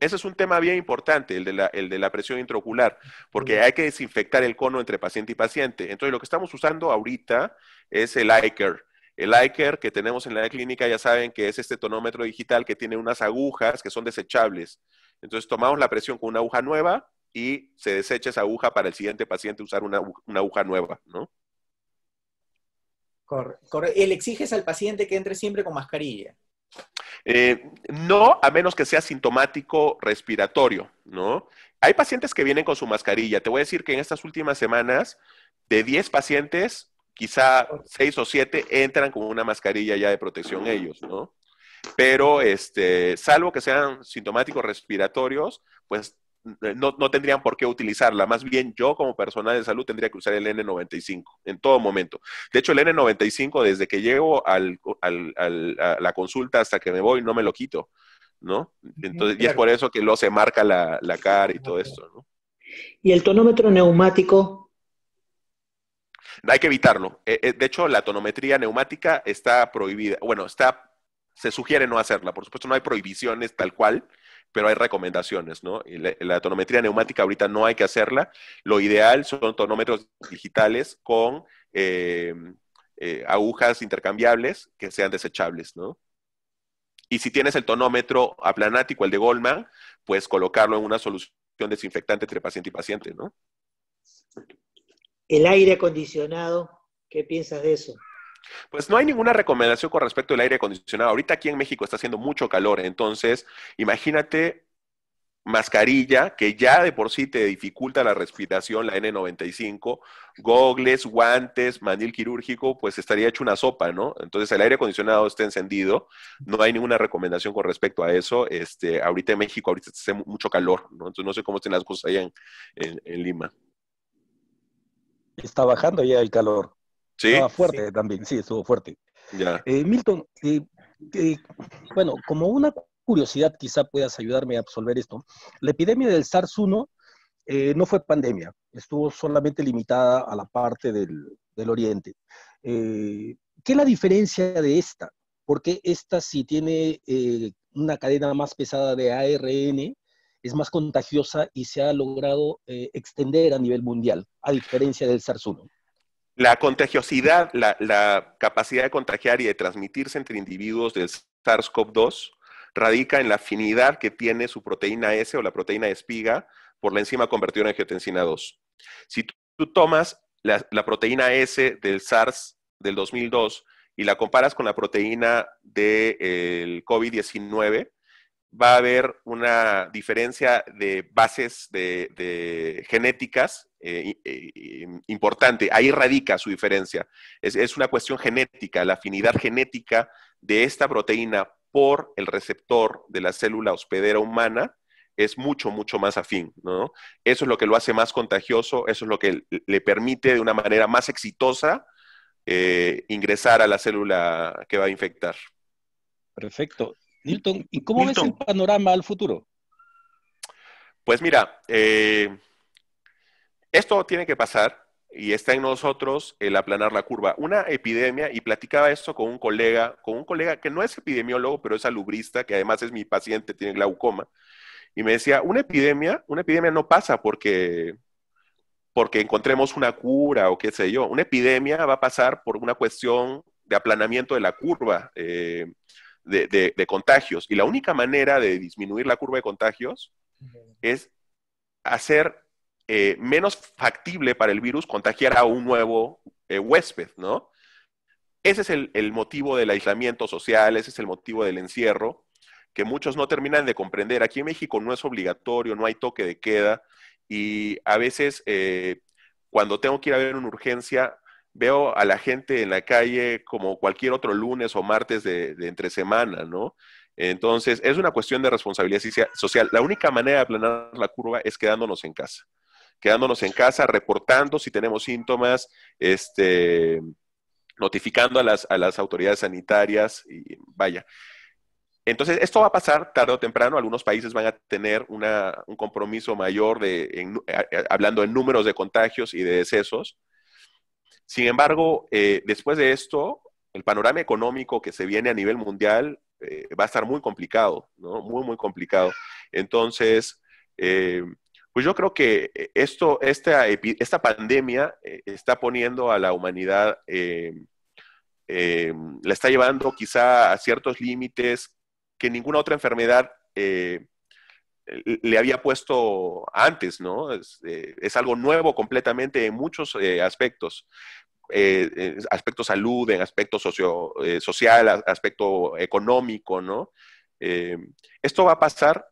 C: es, un, tema bien importante, el de la, presión intraocular, porque hay que desinfectar el cono entre paciente y paciente. Entonces, lo que estamos usando ahorita es el ICER. El ICER que tenemos en la clínica, ya saben que es este tonómetro digital que tiene unas agujas que son desechables. Entonces, tomamos la presión con una aguja nueva y se desecha esa aguja para el siguiente paciente usar una, aguja nueva, ¿no?
D: Corre, exiges al paciente que entre siempre con mascarilla.
C: Eh, no, a menos que sea sintomático respiratorio, ¿no? Hay pacientes que vienen con su mascarilla. Te voy a decir que en estas últimas semanas, de 10 pacientes, quizá 6 o 7 entran con una mascarilla ya de protección ellos, ¿no? Pero, este, salvo que sean sintomáticos respiratorios, pues eh, no, no, tendrían por qué utilizarla. Más bien yo como persona de salud tendría que usar el N95 en todo momento. De hecho, el N95 desde que llego a la consulta hasta que me voy no me lo quito, ¿no? Entonces, Y es por eso que luego se marca la, cara y todo esto, ¿no?
D: ¿Y el tonómetro neumático
C: hay que evitarlo. Eh, eh, de hecho, la tonometría neumática está prohibida. Bueno, está, se sugiere no hacerla. Por supuesto, no hay prohibiciones tal cual, pero hay recomendaciones, ¿no? la, tonometría neumática ahorita no hay que hacerla. Lo ideal son tonómetros digitales con eh, eh, agujas intercambiables que sean desechables, ¿no? Y si tienes el tonómetro aplanático, el de Goldman, pues colocarlo en una solución desinfectante entre paciente y paciente, ¿no?
D: El aire acondicionado, ¿qué piensas de eso?
C: Pues no hay ninguna recomendación con respecto al aire acondicionado. Ahorita aquí en México está haciendo mucho calor, entonces imagínate mascarilla que ya de por sí te dificulta la respiración, la N95, gogles, guantes, manil quirúrgico, pues estaría hecho una sopa, ¿no? Entonces el aire acondicionado esté encendido, no hay ninguna recomendación con respecto a eso. Este, ahorita en México, ahorita hace mucho calor, ¿no? Entonces no sé cómo estén las cosas allá en Lima.
E: Está bajando ya el calor. Sí. fuerte también, sí, estuvo fuerte. Ya. Eh, Milton, eh, eh, bueno, como una curiosidad quizá puedas ayudarme a absolver esto, la epidemia del SARS-1 no fue pandemia, estuvo solamente limitada a la parte del, del Oriente. ¿Qué es la diferencia de esta? Porque esta sí tiene una cadena más pesada de ARN, es más contagiosa y se ha logrado extender a nivel mundial, a diferencia del SARS-1.
C: La contagiosidad, la, capacidad de contagiar y de transmitirse entre individuos del SARS-CoV-2 radica en la afinidad que tiene su proteína S o la proteína espiga por la enzima convertida en geotensina 2. Si tú, tomas la, proteína S del SARS del 2002 y la comparas con la proteína del de, eh, COVID-19, va a haber una diferencia de bases de, genéticas eh, eh, importante. Ahí radica su diferencia. Es, una cuestión genética, la afinidad genética de esta proteína por el receptor de la célula hospedera humana es mucho, mucho más afín, Eso es lo que lo hace más contagioso, eso es lo que le permite de una manera más exitosa eh, ingresar a la célula que va a infectar.
E: Perfecto. Milton, ¿y cómo ves el panorama al futuro?
C: Pues mira, eh, esto tiene que pasar y está en nosotros el aplanar la curva. Una epidemia, y platicaba esto con un colega, con un colega que no es epidemiólogo, pero es alubrista, que además es mi paciente, tiene glaucoma, y me decía, una epidemia, una epidemia no pasa porque porque encontremos una cura o qué sé yo. Una epidemia va a pasar por una cuestión de aplanamiento de la curva. Eh, de, contagios. Y la única manera de disminuir la curva de contagios es hacer eh, menos factible para el virus contagiar a un nuevo eh, huésped, ¿no? Ese es el, motivo del aislamiento social, ese es el motivo del encierro, que muchos no terminan de comprender. Aquí en México no es obligatorio, no hay toque de queda y a veces eh, cuando tengo que ir a ver una urgencia, veo a la gente en la calle como cualquier otro lunes o martes de, entre semana, ¿no? Entonces, es una cuestión de responsabilidad social. La única manera de aplanar la curva es quedándonos en casa. Quedándonos en casa, reportando si tenemos síntomas, este, notificando a las, autoridades sanitarias y vaya. Entonces, esto va a pasar tarde o temprano. Algunos países van a tener un compromiso mayor de, hablando en números de contagios y de decesos. Sin embargo, eh, después de esto, el panorama económico que se viene a nivel mundial eh, va a estar muy complicado, ¿no? Muy, muy complicado. Entonces, eh, pues yo creo que esto, esta, esta pandemia está poniendo a la humanidad, la está llevando quizá a ciertos límites que ninguna otra enfermedad eh, le había puesto antes, ¿no? Es, eh, algo nuevo completamente en muchos eh, aspectos. aspecto salud, en aspecto socio, social, aspecto económico, ¿no? esto va a pasar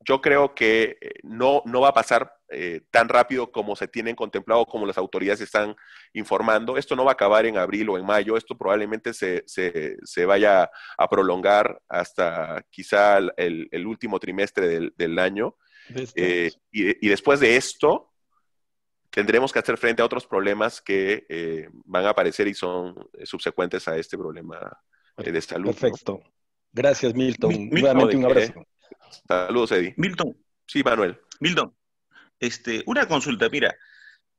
C: yo creo que eh, no, no va a pasar eh, tan rápido como se tienen contemplado, como las autoridades están informando. Esto no va a acabar en abril o en mayo, esto probablemente se, se, se vaya a prolongar hasta quizá el, el último trimestre del, año. Eh, y, después de esto, tendremos que hacer frente a otros problemas que van a aparecer y son subsecuentes a este problema de salud. Perfecto.
E: Gracias, Milton. Milton Nuevamente un abrazo.
C: Saludos, Eddie.
B: Milton. Sí, Manuel. Milton, este, una consulta, mira,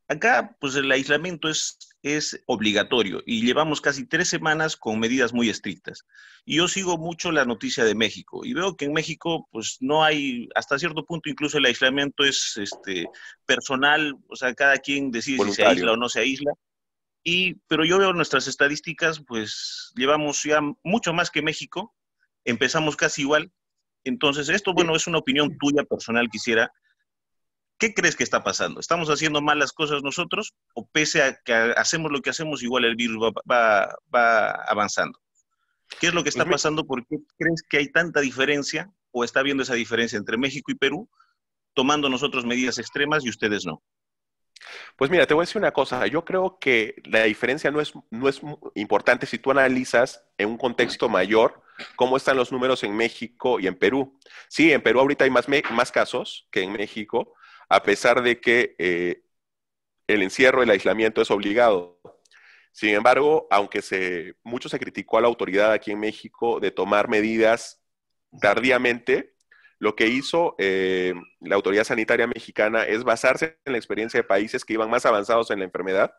B: acá pues el aislamiento es, es obligatorio y llevamos casi tres semanas con medidas muy estrictas. Y yo sigo mucho la noticia de México y veo que en México pues no hay, hasta cierto punto incluso el aislamiento es este, personal, o sea, cada quien decide si se aísla o no se aísla. Y, pero yo veo nuestras estadísticas, pues llevamos ya mucho más que México, empezamos casi igual, entonces, esto, bueno, es una opinión tuya personal, quisiera. ¿Qué crees que está pasando? ¿Estamos haciendo malas cosas nosotros o pese a que hacemos lo que hacemos, igual el virus va, va, avanzando? ¿Qué es lo que pues está pasando? ¿Por qué crees que hay tanta diferencia o está habiendo esa diferencia entre México y
C: Perú, tomando nosotros medidas extremas y ustedes no? Pues mira, te voy a decir una cosa. Yo creo que la diferencia no es, no es importante si tú analizas en un contexto mayor cómo están los números en México y en Perú. Sí, en Perú ahorita hay más, más casos que en México, a pesar de que eh, el encierro, el aislamiento es obligado. Sin embargo, aunque se, mucho se criticó a la autoridad aquí en México de tomar medidas tardíamente, lo que hizo eh, la autoridad sanitaria mexicana es basarse en la experiencia de países que iban más avanzados en la enfermedad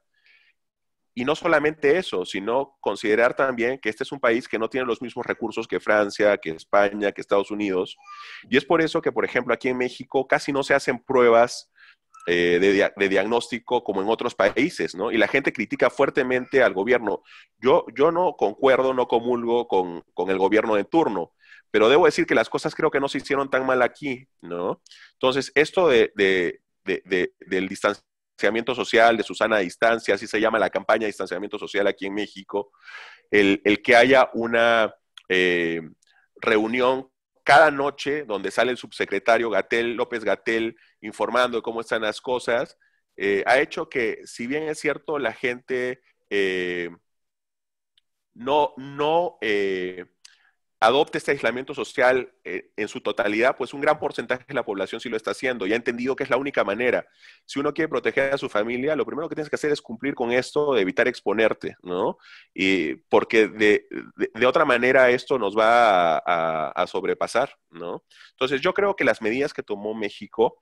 C: y no solamente eso, sino considerar también que este es un país que no tiene los mismos recursos que Francia, que España, que Estados Unidos. Y es por eso que, por ejemplo, aquí en México casi no se hacen pruebas eh, de, diagnóstico como en otros países, ¿no? Y la gente critica fuertemente al gobierno. Yo, yo no concuerdo, no comulgo con, el gobierno de turno, pero debo decir que las cosas creo que no se hicieron tan mal aquí, ¿no? Entonces, esto de, del distanciamiento distanciamiento social, de Susana distancia, así se llama la campaña de distanciamiento social aquí en México, el, que haya una eh, reunión cada noche donde sale el subsecretario Gatel, López Gatel, informando de cómo están las cosas, eh, ha hecho que, si bien es cierto, la gente eh, no, no adopte este aislamiento social eh, en su totalidad, pues un gran porcentaje de la población sí lo está haciendo y ha entendido que es la única manera. Si uno quiere proteger a su familia, lo primero que tienes que hacer es cumplir con esto, de evitar exponerte, ¿no? Y porque de, de, otra manera esto nos va a, sobrepasar, ¿no? Entonces yo creo que las medidas que tomó México...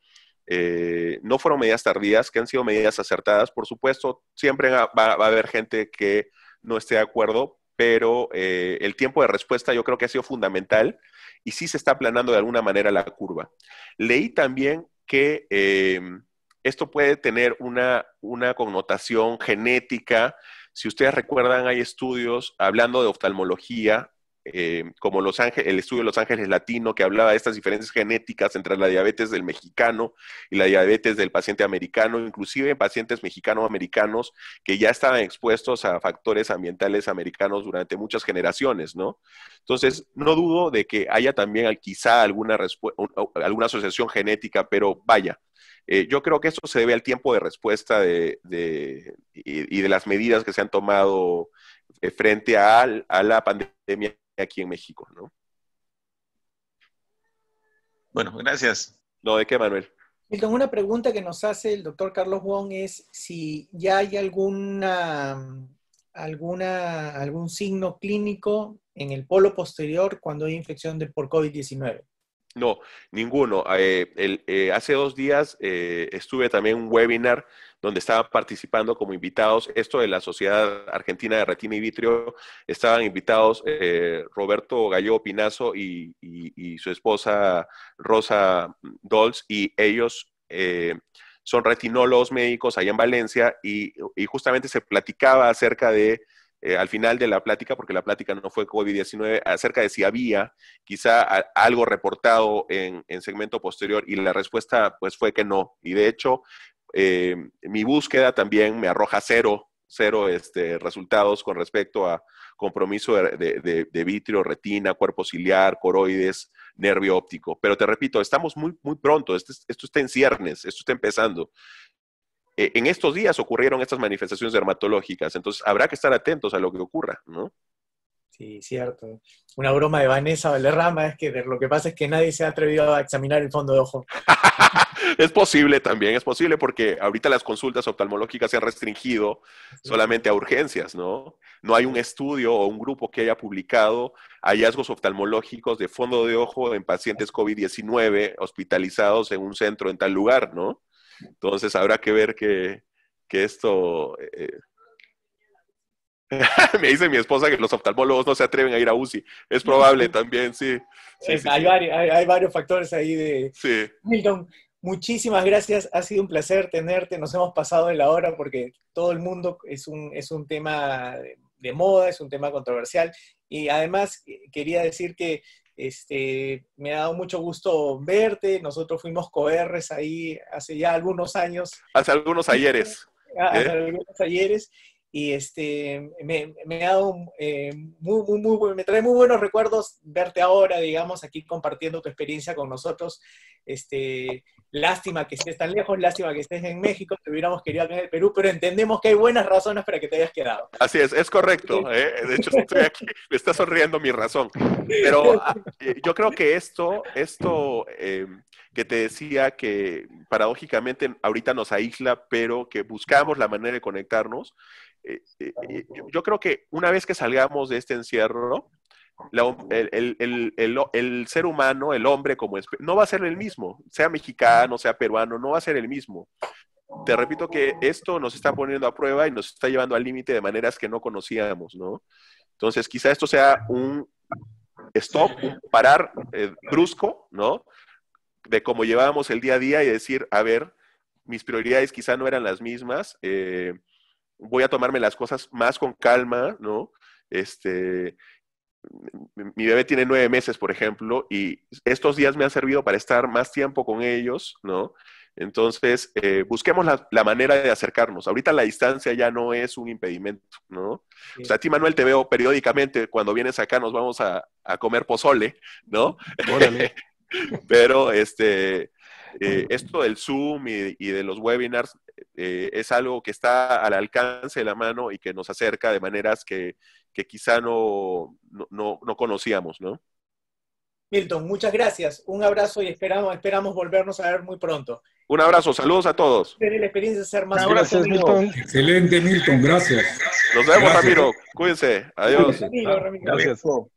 C: Eh, no fueron medidas tardías, que han sido medidas acertadas. Por supuesto, siempre va a haber gente que no esté de acuerdo, pero eh, el tiempo de respuesta yo creo que ha sido fundamental y sí se está aplanando de alguna manera la curva. Leí también que em, esto puede tener una, una connotación genética. Si ustedes recuerdan, hay estudios hablando de oftalmología eh, como Los Ángeles, el estudio de Los Ángeles Latino, que hablaba de estas diferencias genéticas entre la diabetes del mexicano y la diabetes del paciente americano, inclusive en pacientes mexicano americanos que ya estaban expuestos a factores ambientales americanos durante muchas generaciones, ¿no? Entonces, no dudo de que haya también quizá alguna, alguna asociación genética, pero vaya, eh, yo creo que esto se debe al tiempo de respuesta de, y, de las medidas que se han tomado eh, frente a la pandemia aquí en México, ¿no? Bueno, gracias. No, ¿de qué, Manuel?
D: Milton, una pregunta que nos hace el doctor Carlos Wong es si ya hay alguna, alguna, algún signo clínico en el polo posterior cuando hay infección de, por COVID-19.
C: No, ninguno. Eh, eh, hace dos días eh, estuve también en un webinar donde estaban participando como invitados, esto de la Sociedad Argentina de Retina y Vitrio, estaban invitados Roberto Gallo Pinazo y, su esposa Rosa Dolz, y ellos son retinólogos médicos allá en Valencia, y justamente se platicaba acerca de eh, al final de la plática, porque la plática no fue COVID-19, acerca de si había quizá algo reportado en, segmento posterior y la respuesta pues fue que no. Y de hecho, eh, mi búsqueda también me arroja cero, cero este, resultados con respecto a compromiso de, vitrio, retina, cuerpo ciliar, coroides, nervio óptico. Pero te repito, estamos muy, muy pronto, esto, esto está en ciernes, esto está empezando. E, en estos días ocurrieron estas manifestaciones dermatológicas, entonces habrá que estar atentos a lo que ocurra, ¿no?
D: Sí, cierto. Una broma de Vanessa Valerrama es que lo que pasa es que nadie se ha atrevido a examinar el fondo de ojo.
C: es posible también, es posible porque ahorita las consultas oftalmológicas se han restringido solamente a urgencias, ¿no? No hay un estudio o un grupo que haya publicado hallazgos oftalmológicos de fondo de ojo en pacientes COVID-19 hospitalizados en un centro en tal lugar, ¿no? Entonces habrá que ver que, esto... Eh, eh, me dice mi esposa que los oftalmólogos no se atreven a ir a UCI. Es probable también, sí. hay, Varios, hay,
D: varios factores ahí de... Milton, muchísimas gracias. Ha sido un placer tenerte. Nos hemos pasado de la hora porque todo el mundo es un, es un tema de moda, es un tema controversial. Y además eh, quería decir que este, me ha dado mucho gusto verte. Nosotros fuimos coerres ahí hace ya algunos años.
C: Hace algunos ayeres. Ah, hace ¿Eh?
D: algunos ayeres. Y este, me, ha dado, eh, muy, muy, muy, me trae muy buenos recuerdos verte ahora, digamos, aquí compartiendo tu experiencia con nosotros. Este, Lástima que estés tan lejos, lástima que estés en México, te hubiéramos querido en Perú, pero entendemos que hay buenas razones para que te hayas
C: quedado. Así es, es correcto. ¿eh? De hecho, estoy aquí, me está sonriendo mi razón. Pero ah, eh, yo creo que esto, esto em, que te decía que paradójicamente ahorita nos aísla, pero que buscamos la manera de conectarnos, eh, yo creo que una vez que salgamos de este encierro, el, el, el, el, ser humano, el hombre como no va a ser el mismo, sea mexicano, sea peruano, no va a ser el mismo. Te repito que esto nos está poniendo a prueba y nos está llevando al límite de maneras que no conocíamos, ¿no? Entonces, quizá esto sea un stop, un parar eh, brusco, ¿no? De cómo llevábamos el día a día y decir, a ver, mis prioridades quizá no eran las mismas, eh, voy a tomarme las cosas más con calma, ¿no? Este, mi bebé tiene nueve meses, por ejemplo, y estos días me han servido para estar más tiempo con ellos, ¿no? Entonces, eh, busquemos la, manera de acercarnos. Ahorita la distancia ya no es un impedimento, ¿no? O sea, a ti, Manuel, te veo periódicamente, cuando vienes acá nos vamos a, comer pozole, ¿no? Órale. Pero este, eh, esto del Zoom y, de los webinars eh, es algo que está al alcance de la mano y que nos acerca de maneras que, quizá no, no, conocíamos, ¿no?
D: Milton, muchas gracias. Un abrazo y esperamos, esperamos volvernos a ver muy pronto.
C: Un abrazo, saludos a todos.
D: Tener la experiencia de ser más
C: Milton. Excelente, Milton, gracias. Nos vemos, Ramiro. Cuídense. Adiós. Ramiro. Gracias.